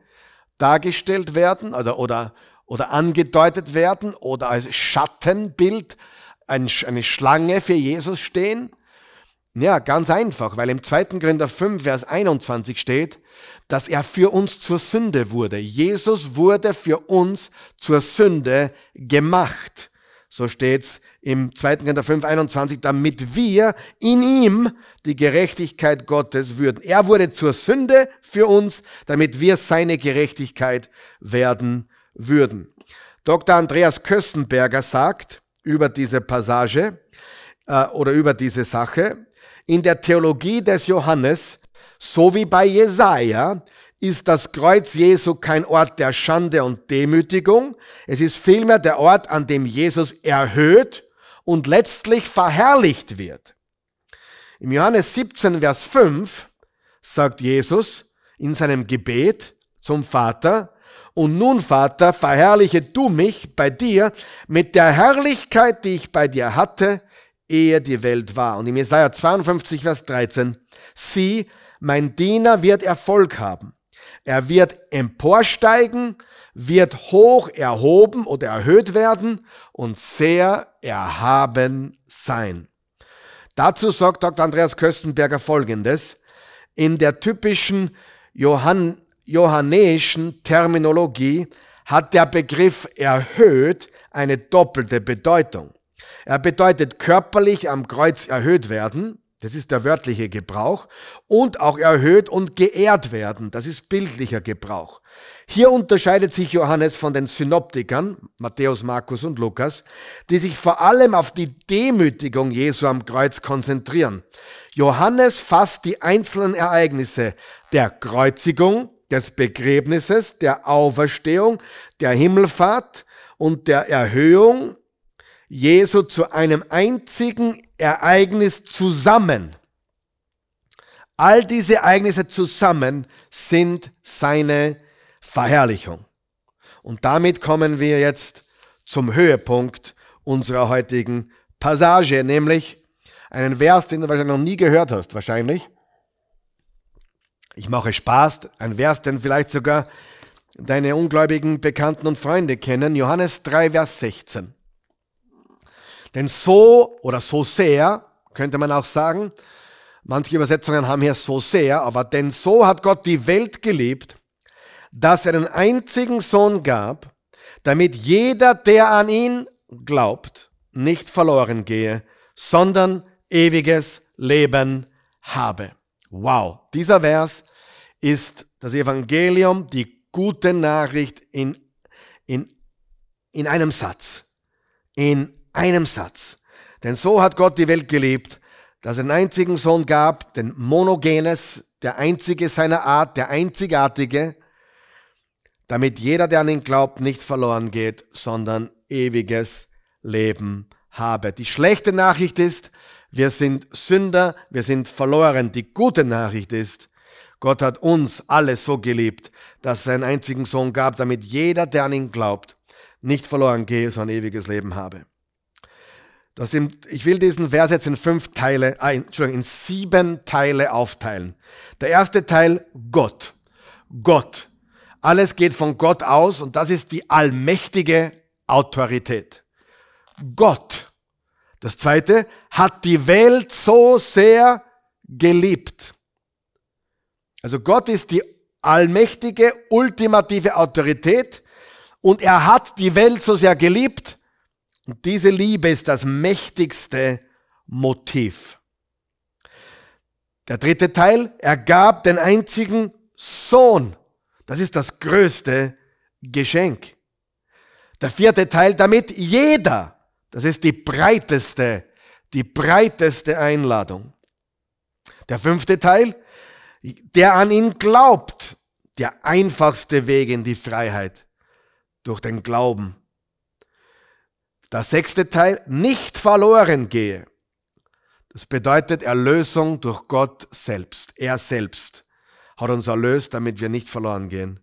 dargestellt werden oder, oder, oder angedeutet werden oder als Schattenbild eine Schlange für Jesus stehen? Ja, ganz einfach, weil im 2. Korinther 5, Vers 21 steht, dass er für uns zur Sünde wurde. Jesus wurde für uns zur Sünde gemacht. So steht's im 2. Korinther 5, 21, damit wir in ihm die Gerechtigkeit Gottes würden. Er wurde zur Sünde für uns, damit wir seine Gerechtigkeit werden würden. Dr. Andreas Köstenberger sagt über diese Passage äh, oder über diese Sache, in der Theologie des Johannes, so wie bei Jesaja, ist das Kreuz Jesu kein Ort der Schande und Demütigung, es ist vielmehr der Ort, an dem Jesus erhöht und letztlich verherrlicht wird. Im Johannes 17, Vers 5 sagt Jesus in seinem Gebet zum Vater, und nun, Vater, verherrliche du mich bei dir mit der Herrlichkeit, die ich bei dir hatte, ehe die Welt war. Und im Jesaja 52, Vers 13, sieh, mein Diener wird Erfolg haben. Er wird emporsteigen, wird hoch erhoben oder erhöht werden und sehr erhaben sein. Dazu sagt Dr. Andreas Köstenberger Folgendes. In der typischen Johann, johannäischen Terminologie hat der Begriff erhöht eine doppelte Bedeutung. Er bedeutet körperlich am Kreuz erhöht werden das ist der wörtliche Gebrauch. Und auch erhöht und geehrt werden. Das ist bildlicher Gebrauch. Hier unterscheidet sich Johannes von den Synoptikern, Matthäus, Markus und Lukas, die sich vor allem auf die Demütigung Jesu am Kreuz konzentrieren. Johannes fasst die einzelnen Ereignisse der Kreuzigung, des Begräbnisses, der Auferstehung, der Himmelfahrt und der Erhöhung Jesu zu einem einzigen Ereignis zusammen. All diese Ereignisse zusammen sind seine Verherrlichung. Und damit kommen wir jetzt zum Höhepunkt unserer heutigen Passage, nämlich einen Vers, den du wahrscheinlich noch nie gehört hast, wahrscheinlich. Ich mache Spaß, ein Vers, den vielleicht sogar deine ungläubigen Bekannten und Freunde kennen, Johannes 3, Vers 16. Denn so oder so sehr, könnte man auch sagen, manche Übersetzungen haben hier so sehr, aber denn so hat Gott die Welt geliebt, dass er den einzigen Sohn gab, damit jeder, der an ihn glaubt, nicht verloren gehe, sondern ewiges Leben habe. Wow, dieser Vers ist das Evangelium, die gute Nachricht in, in, in einem Satz, in einem Satz. Denn so hat Gott die Welt geliebt, dass er einen einzigen Sohn gab, den Monogenes, der einzige seiner Art, der einzigartige, damit jeder, der an ihn glaubt, nicht verloren geht, sondern ewiges Leben habe. Die schlechte Nachricht ist, wir sind Sünder, wir sind verloren. Die gute Nachricht ist, Gott hat uns alle so geliebt, dass er einen einzigen Sohn gab, damit jeder, der an ihn glaubt, nicht verloren gehe, sondern ewiges Leben habe. Das im, ich will diesen Vers jetzt in fünf Teile, äh, Entschuldigung, in sieben Teile aufteilen. Der erste Teil, Gott. Gott. Alles geht von Gott aus und das ist die allmächtige Autorität. Gott. Das zweite, hat die Welt so sehr geliebt. Also Gott ist die allmächtige, ultimative Autorität und er hat die Welt so sehr geliebt, und diese Liebe ist das mächtigste Motiv. Der dritte Teil, er gab den einzigen Sohn. Das ist das größte Geschenk. Der vierte Teil, damit jeder, das ist die breiteste, die breiteste Einladung. Der fünfte Teil, der an ihn glaubt, der einfachste Weg in die Freiheit durch den Glauben der sechste Teil, nicht verloren gehe. Das bedeutet Erlösung durch Gott selbst. Er selbst hat uns erlöst, damit wir nicht verloren gehen.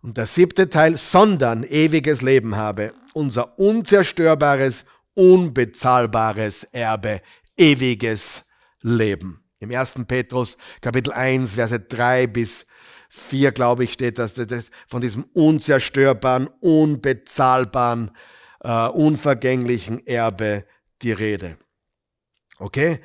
Und der siebte Teil, sondern ewiges Leben habe. Unser unzerstörbares, unbezahlbares Erbe, ewiges Leben. Im 1. Petrus Kapitel 1, Verse 3 bis 4, glaube ich, steht, dass das von diesem unzerstörbaren, unbezahlbaren äh, unvergänglichen Erbe die Rede. Okay?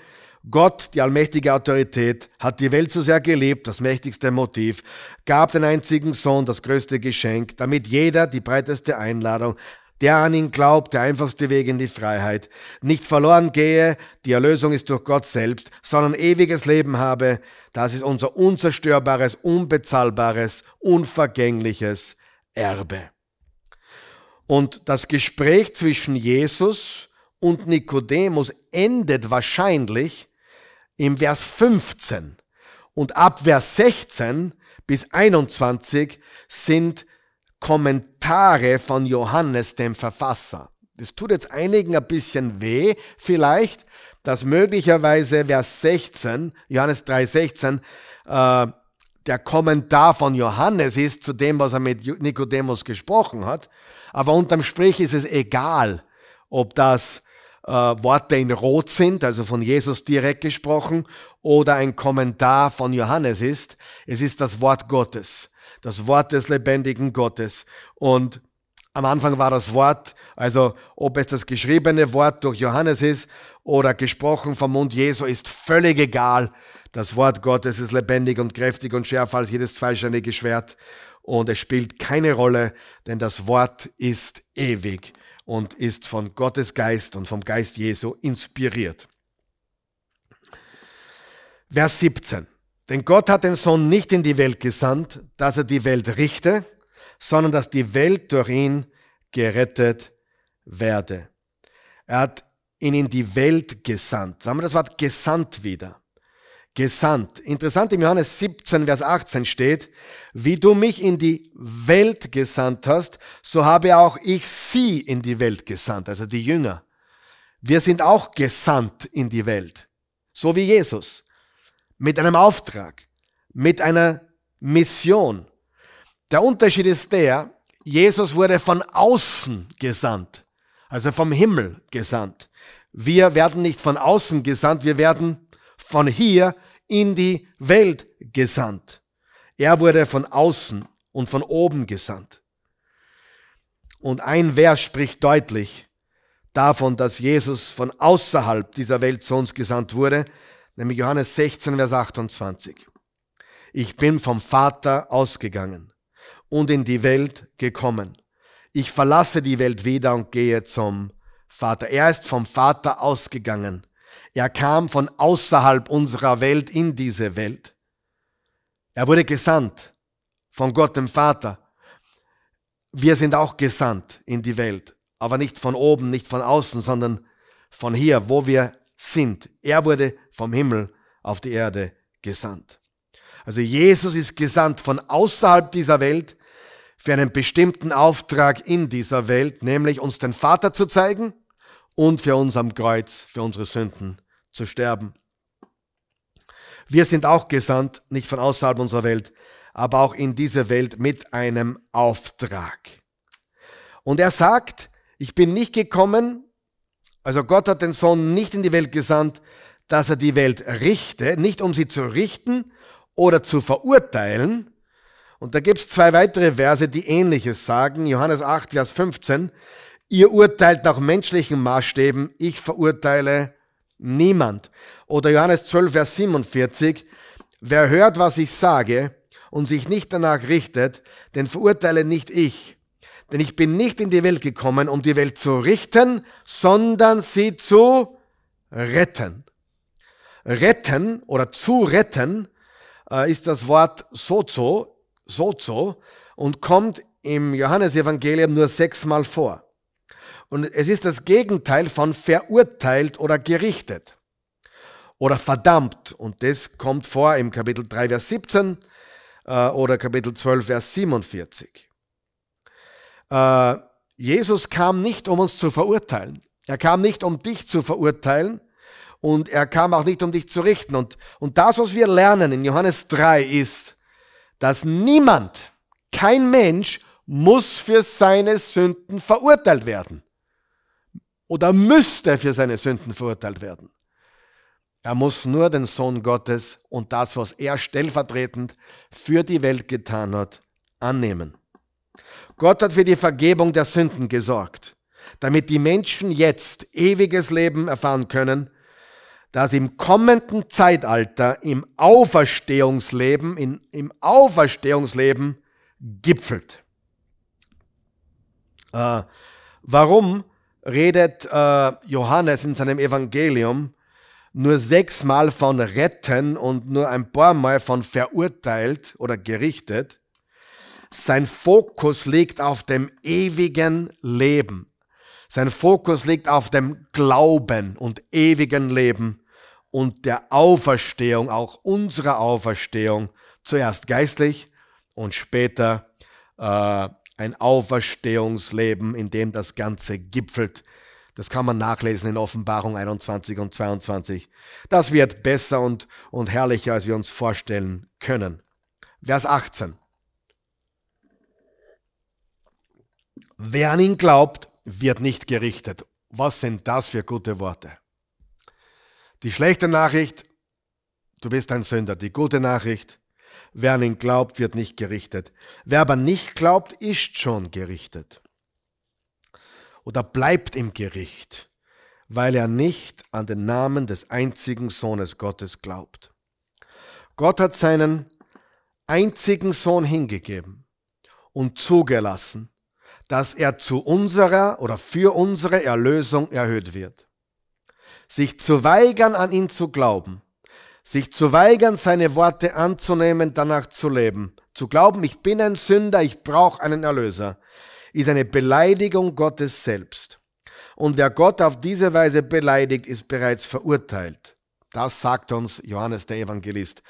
Gott, die allmächtige Autorität, hat die Welt so sehr geliebt, das mächtigste Motiv, gab den einzigen Sohn das größte Geschenk, damit jeder die breiteste Einladung, der an ihn glaubt, der einfachste Weg in die Freiheit, nicht verloren gehe, die Erlösung ist durch Gott selbst, sondern ewiges Leben habe, das ist unser unzerstörbares, unbezahlbares, unvergängliches Erbe. Und das Gespräch zwischen Jesus und Nikodemus endet wahrscheinlich im Vers 15. Und ab Vers 16 bis 21 sind Kommentare von Johannes, dem Verfasser. Das tut jetzt einigen ein bisschen weh, vielleicht, dass möglicherweise Vers 16, Johannes 3,16, äh, der Kommentar von Johannes ist zu dem, was er mit Nikodemus gesprochen hat. Aber unterm Strich ist es egal, ob das äh, Worte in Rot sind, also von Jesus direkt gesprochen, oder ein Kommentar von Johannes ist. Es ist das Wort Gottes, das Wort des lebendigen Gottes. Und am Anfang war das Wort, also ob es das geschriebene Wort durch Johannes ist oder gesprochen vom Mund Jesu, ist völlig egal. Das Wort Gottes ist lebendig und kräftig und schärfer als jedes zweischneidige Schwert und es spielt keine Rolle, denn das Wort ist ewig und ist von Gottes Geist und vom Geist Jesu inspiriert. Vers 17. Denn Gott hat den Sohn nicht in die Welt gesandt, dass er die Welt richte, sondern dass die Welt durch ihn gerettet werde. Er hat ihn in die Welt gesandt. Sagen wir das Wort gesandt wieder gesandt. Interessant im Johannes 17, Vers 18 steht, wie du mich in die Welt gesandt hast, so habe auch ich sie in die Welt gesandt, also die Jünger. Wir sind auch gesandt in die Welt, so wie Jesus, mit einem Auftrag, mit einer Mission. Der Unterschied ist der, Jesus wurde von außen gesandt, also vom Himmel gesandt. Wir werden nicht von außen gesandt, wir werden von hier in die Welt gesandt. Er wurde von außen und von oben gesandt. Und ein Vers spricht deutlich davon, dass Jesus von außerhalb dieser Welt zu uns gesandt wurde, nämlich Johannes 16, Vers 28. Ich bin vom Vater ausgegangen und in die Welt gekommen. Ich verlasse die Welt wieder und gehe zum Vater. Er ist vom Vater ausgegangen er kam von außerhalb unserer Welt in diese Welt. Er wurde gesandt von Gott dem Vater. Wir sind auch gesandt in die Welt, aber nicht von oben, nicht von außen, sondern von hier, wo wir sind. Er wurde vom Himmel auf die Erde gesandt. Also Jesus ist gesandt von außerhalb dieser Welt für einen bestimmten Auftrag in dieser Welt, nämlich uns den Vater zu zeigen und für uns am Kreuz, für unsere Sünden zu sterben. Wir sind auch gesandt, nicht von außerhalb unserer Welt, aber auch in diese Welt mit einem Auftrag. Und er sagt, ich bin nicht gekommen, also Gott hat den Sohn nicht in die Welt gesandt, dass er die Welt richte, nicht um sie zu richten oder zu verurteilen. Und da gibt es zwei weitere Verse, die ähnliches sagen. Johannes 8, Vers 15. Ihr urteilt nach menschlichen Maßstäben, ich verurteile niemand. Oder Johannes 12, Vers 47, wer hört, was ich sage und sich nicht danach richtet, den verurteile nicht ich. Denn ich bin nicht in die Welt gekommen, um die Welt zu richten, sondern sie zu retten. Retten oder zu retten äh, ist das Wort sozo, sozo und kommt im Johannesevangelium nur sechsmal vor. Und es ist das Gegenteil von verurteilt oder gerichtet oder verdammt. Und das kommt vor im Kapitel 3, Vers 17 äh, oder Kapitel 12, Vers 47. Äh, Jesus kam nicht, um uns zu verurteilen. Er kam nicht, um dich zu verurteilen. Und er kam auch nicht, um dich zu richten. Und, und das, was wir lernen in Johannes 3, ist, dass niemand, kein Mensch muss für seine Sünden verurteilt werden oder müsste für seine Sünden verurteilt werden. Er muss nur den Sohn Gottes und das, was er stellvertretend für die Welt getan hat, annehmen. Gott hat für die Vergebung der Sünden gesorgt, damit die Menschen jetzt ewiges Leben erfahren können, das im kommenden Zeitalter im Auferstehungsleben, in, im Auferstehungsleben gipfelt. Äh, warum redet äh, Johannes in seinem Evangelium nur sechsmal von retten und nur ein paar Mal von verurteilt oder gerichtet. Sein Fokus liegt auf dem ewigen Leben. Sein Fokus liegt auf dem Glauben und ewigen Leben und der Auferstehung, auch unserer Auferstehung, zuerst geistlich und später äh, ein Auferstehungsleben, in dem das Ganze gipfelt. Das kann man nachlesen in Offenbarung 21 und 22. Das wird besser und, und herrlicher, als wir uns vorstellen können. Vers 18. Wer an ihn glaubt, wird nicht gerichtet. Was sind das für gute Worte? Die schlechte Nachricht, du bist ein Sünder. Die gute Nachricht, Wer an ihn glaubt, wird nicht gerichtet. Wer aber nicht glaubt, ist schon gerichtet. Oder bleibt im Gericht, weil er nicht an den Namen des einzigen Sohnes Gottes glaubt. Gott hat seinen einzigen Sohn hingegeben und zugelassen, dass er zu unserer oder für unsere Erlösung erhöht wird. Sich zu weigern, an ihn zu glauben, sich zu weigern, seine Worte anzunehmen, danach zu leben. Zu glauben, ich bin ein Sünder, ich brauche einen Erlöser, ist eine Beleidigung Gottes selbst. Und wer Gott auf diese Weise beleidigt, ist bereits verurteilt. Das sagt uns Johannes der Evangelist.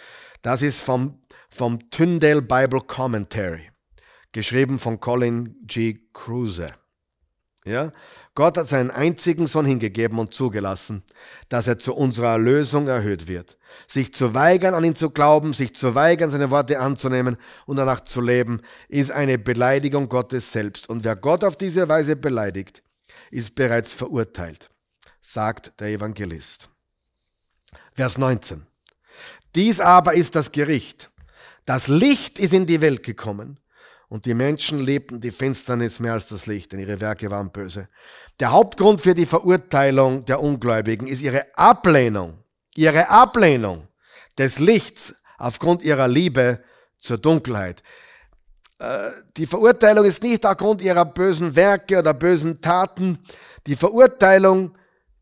Das ist vom, vom Tyndale Bible Commentary, geschrieben von Colin G. Cruiser. Ja? Gott hat seinen einzigen Sohn hingegeben und zugelassen, dass er zu unserer Erlösung erhöht wird. Sich zu weigern, an ihn zu glauben, sich zu weigern, seine Worte anzunehmen und danach zu leben, ist eine Beleidigung Gottes selbst. Und wer Gott auf diese Weise beleidigt, ist bereits verurteilt, sagt der Evangelist. Vers 19. Dies aber ist das Gericht. Das Licht ist in die Welt gekommen und die Menschen liebten die Finsternis mehr als das Licht, denn ihre Werke waren böse. Der Hauptgrund für die Verurteilung der Ungläubigen ist ihre Ablehnung, ihre Ablehnung des Lichts aufgrund ihrer Liebe zur Dunkelheit. Äh, die Verurteilung ist nicht aufgrund ihrer bösen Werke oder bösen Taten. Die Verurteilung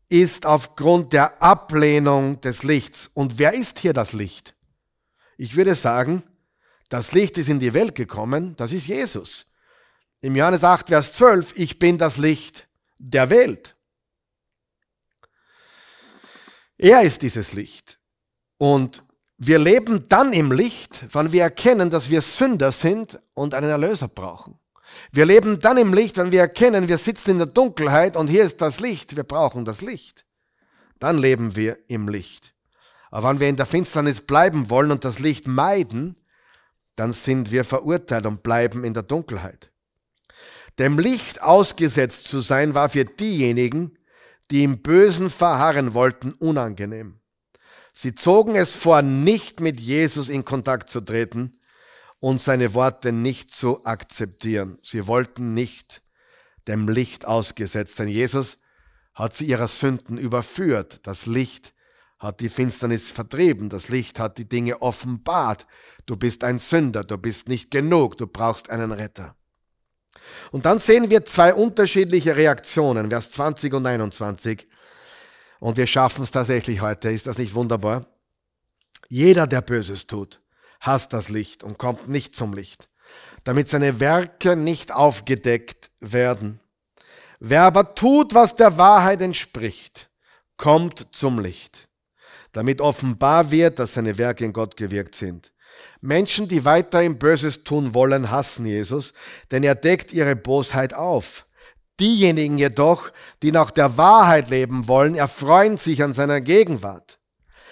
ist aufgrund der Ablehnung des Lichts. Und wer ist hier das Licht? Ich würde sagen, das Licht ist in die Welt gekommen, das ist Jesus. Im Johannes 8, Vers 12, ich bin das Licht der Welt. Er ist dieses Licht. Und wir leben dann im Licht, wenn wir erkennen, dass wir Sünder sind und einen Erlöser brauchen. Wir leben dann im Licht, wenn wir erkennen, wir sitzen in der Dunkelheit und hier ist das Licht, wir brauchen das Licht. Dann leben wir im Licht. Aber wenn wir in der Finsternis bleiben wollen und das Licht meiden, dann sind wir verurteilt und bleiben in der Dunkelheit. Dem Licht ausgesetzt zu sein war für diejenigen, die im Bösen verharren wollten, unangenehm. Sie zogen es vor, nicht mit Jesus in Kontakt zu treten und seine Worte nicht zu akzeptieren. Sie wollten nicht dem Licht ausgesetzt sein. Jesus hat sie ihrer Sünden überführt. Das Licht hat die Finsternis vertrieben, das Licht hat die Dinge offenbart. Du bist ein Sünder, du bist nicht genug, du brauchst einen Retter. Und dann sehen wir zwei unterschiedliche Reaktionen, Vers 20 und 21. Und wir schaffen es tatsächlich heute, ist das nicht wunderbar? Jeder, der Böses tut, hasst das Licht und kommt nicht zum Licht, damit seine Werke nicht aufgedeckt werden. Wer aber tut, was der Wahrheit entspricht, kommt zum Licht, damit offenbar wird, dass seine Werke in Gott gewirkt sind. Menschen, die weiterhin Böses tun wollen, hassen Jesus, denn er deckt ihre Bosheit auf. Diejenigen jedoch, die nach der Wahrheit leben wollen, erfreuen sich an seiner Gegenwart.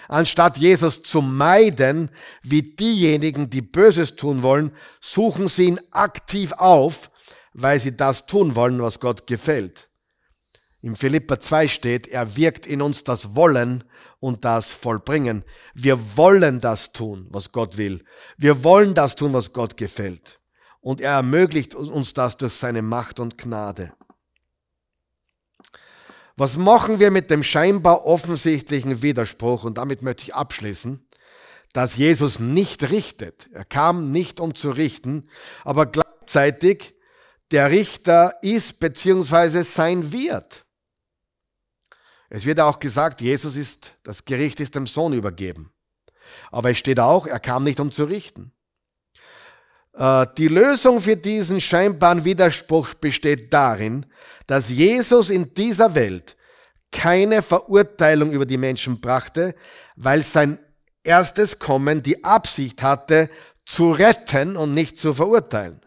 Anstatt Jesus zu meiden, wie diejenigen, die Böses tun wollen, suchen sie ihn aktiv auf, weil sie das tun wollen, was Gott gefällt. Im Philippa 2 steht, er wirkt in uns das Wollen und das Vollbringen. Wir wollen das tun, was Gott will. Wir wollen das tun, was Gott gefällt. Und er ermöglicht uns das durch seine Macht und Gnade. Was machen wir mit dem scheinbar offensichtlichen Widerspruch? Und damit möchte ich abschließen, dass Jesus nicht richtet. Er kam nicht, um zu richten, aber gleichzeitig der Richter ist beziehungsweise sein wird. Es wird auch gesagt, Jesus ist, das Gericht ist dem Sohn übergeben. Aber es steht auch, er kam nicht, um zu richten. Äh, die Lösung für diesen scheinbaren Widerspruch besteht darin, dass Jesus in dieser Welt keine Verurteilung über die Menschen brachte, weil sein erstes Kommen die Absicht hatte, zu retten und nicht zu verurteilen.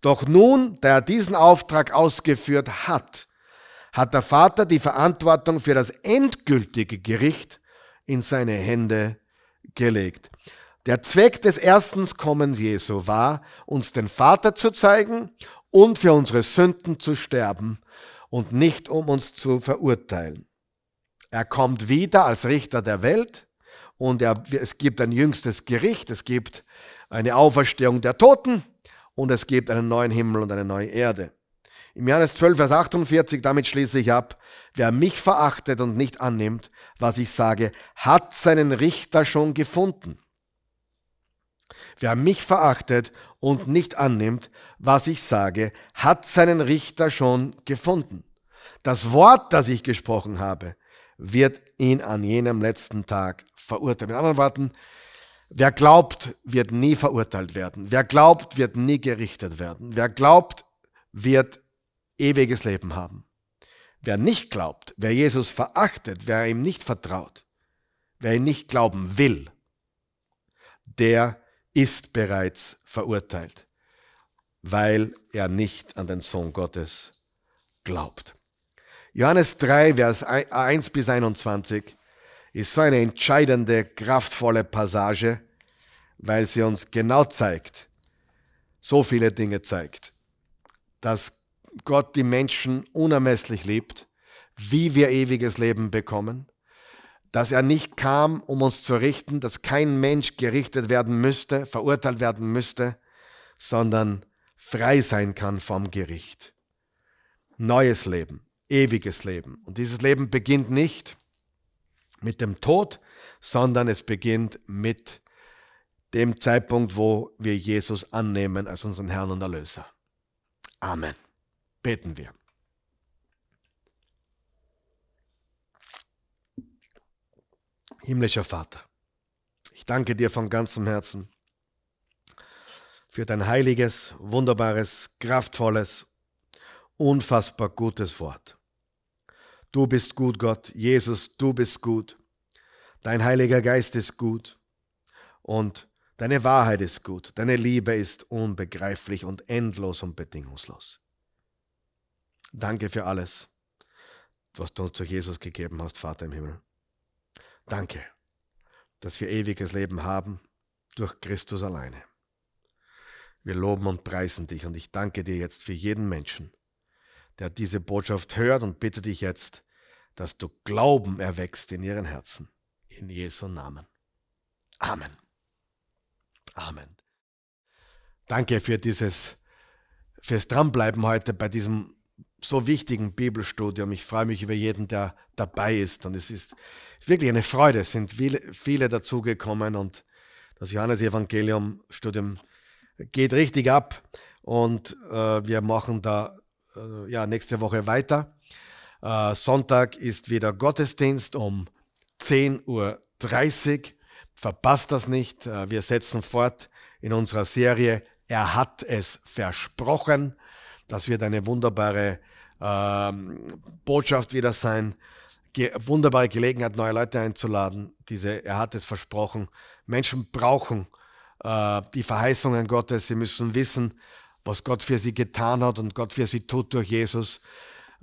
Doch nun, da er diesen Auftrag ausgeführt hat, hat der Vater die Verantwortung für das endgültige Gericht in seine Hände gelegt. Der Zweck des ersten Kommens Jesu war, uns den Vater zu zeigen und für unsere Sünden zu sterben und nicht um uns zu verurteilen. Er kommt wieder als Richter der Welt und er, es gibt ein jüngstes Gericht, es gibt eine Auferstehung der Toten und es gibt einen neuen Himmel und eine neue Erde. Im Johannes 12, Vers 48, damit schließe ich ab, wer mich verachtet und nicht annimmt, was ich sage, hat seinen Richter schon gefunden. Wer mich verachtet und nicht annimmt, was ich sage, hat seinen Richter schon gefunden. Das Wort, das ich gesprochen habe, wird ihn an jenem letzten Tag verurteilen. Mit anderen Worten, wer glaubt, wird nie verurteilt werden. Wer glaubt, wird nie gerichtet werden. Wer glaubt, wird ewiges Leben haben. Wer nicht glaubt, wer Jesus verachtet, wer ihm nicht vertraut, wer ihn nicht glauben will, der ist bereits verurteilt, weil er nicht an den Sohn Gottes glaubt. Johannes 3, Vers 1 bis 21 ist so eine entscheidende, kraftvolle Passage, weil sie uns genau zeigt, so viele Dinge zeigt, dass Gott die Menschen unermesslich liebt, wie wir ewiges Leben bekommen, dass er nicht kam, um uns zu richten, dass kein Mensch gerichtet werden müsste, verurteilt werden müsste, sondern frei sein kann vom Gericht. Neues Leben, ewiges Leben. Und dieses Leben beginnt nicht mit dem Tod, sondern es beginnt mit dem Zeitpunkt, wo wir Jesus annehmen als unseren Herrn und Erlöser. Amen. Beten wir. Himmlischer Vater, ich danke dir von ganzem Herzen für dein heiliges, wunderbares, kraftvolles, unfassbar gutes Wort. Du bist gut, Gott. Jesus, du bist gut. Dein Heiliger Geist ist gut. Und deine Wahrheit ist gut. Deine Liebe ist unbegreiflich und endlos und bedingungslos. Danke für alles, was du uns zu Jesus gegeben hast, Vater im Himmel. Danke, dass wir ewiges Leben haben durch Christus alleine. Wir loben und preisen dich und ich danke dir jetzt für jeden Menschen, der diese Botschaft hört und bitte dich jetzt, dass du Glauben erwächst in ihren Herzen. In Jesu Namen. Amen. Amen. Danke für dieses, fürs Dranbleiben heute bei diesem so wichtigen Bibelstudium. Ich freue mich über jeden, der dabei ist. Und es ist, wirklich eine Freude. Es sind viele, viele dazugekommen und das Johannes-Evangelium-Studium geht richtig ab. Und äh, wir machen da äh, ja, nächste Woche weiter. Äh, Sonntag ist wieder Gottesdienst um 10.30 Uhr. Verpasst das nicht. Äh, wir setzen fort in unserer Serie Er hat es versprochen. Das wird eine wunderbare ähm, Botschaft wieder sein. Ge wunderbare Gelegenheit, neue Leute einzuladen. Diese, er hat es versprochen. Menschen brauchen äh, die Verheißungen Gottes. Sie müssen wissen, was Gott für sie getan hat und Gott für sie tut durch Jesus.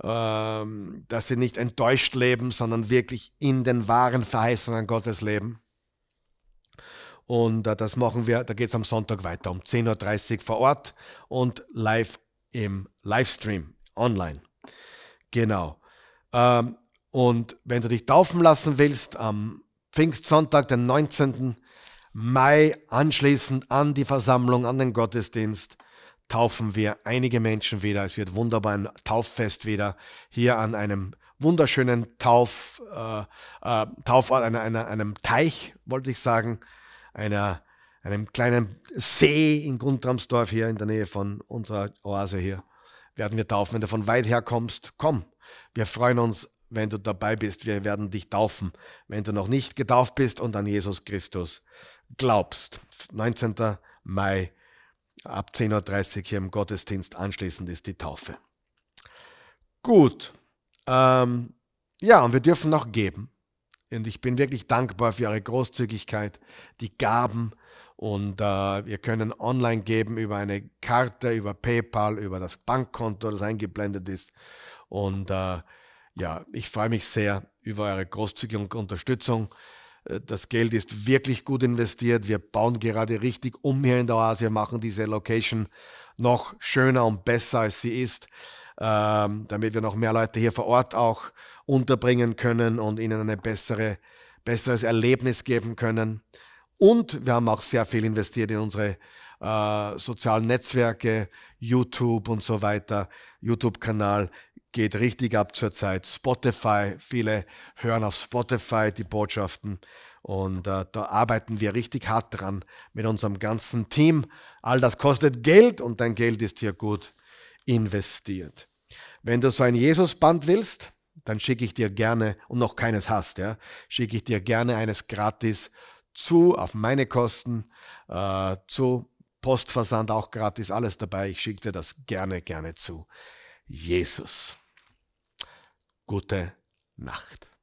Ähm, dass sie nicht enttäuscht leben, sondern wirklich in den wahren Verheißungen Gottes leben. Und äh, das machen wir, da geht es am Sonntag weiter um 10.30 Uhr vor Ort und live im Livestream online. Genau. Ähm, und wenn du dich taufen lassen willst, am Pfingstsonntag, den 19. Mai, anschließend an die Versammlung, an den Gottesdienst, taufen wir einige Menschen wieder. Es wird wunderbar ein Tauffest wieder hier an einem wunderschönen Tauf, äh, äh, Taufort, einer, einer, einem Teich, wollte ich sagen, einer, einem kleinen See in Guntramsdorf hier in der Nähe von unserer Oase hier werden wir taufen. Wenn du von weit her kommst, komm. Wir freuen uns, wenn du dabei bist. Wir werden dich taufen. Wenn du noch nicht getauft bist und an Jesus Christus glaubst. 19. Mai ab 10.30 Uhr hier im Gottesdienst. Anschließend ist die Taufe. Gut. Ähm, ja, und wir dürfen noch geben. Und ich bin wirklich dankbar für eure Großzügigkeit, die Gaben, und äh, wir können online geben über eine Karte, über PayPal, über das Bankkonto, das eingeblendet ist. Und äh, ja, ich freue mich sehr über eure großzügige Unterstützung. Äh, das Geld ist wirklich gut investiert. Wir bauen gerade richtig um hier in der Oase, machen diese Location noch schöner und besser, als sie ist, ähm, damit wir noch mehr Leute hier vor Ort auch unterbringen können und ihnen ein bessere, besseres Erlebnis geben können. Und wir haben auch sehr viel investiert in unsere äh, sozialen Netzwerke, YouTube und so weiter. YouTube-Kanal geht richtig ab zurzeit. Spotify, viele hören auf Spotify die Botschaften. Und äh, da arbeiten wir richtig hart dran mit unserem ganzen Team. All das kostet Geld und dein Geld ist hier gut investiert. Wenn du so ein Jesus-Band willst, dann schicke ich dir gerne, und noch keines hast, ja, schicke ich dir gerne eines gratis zu, auf meine Kosten, äh, zu Postversand auch gratis, alles dabei. Ich schicke dir das gerne, gerne zu. Jesus. Gute Nacht.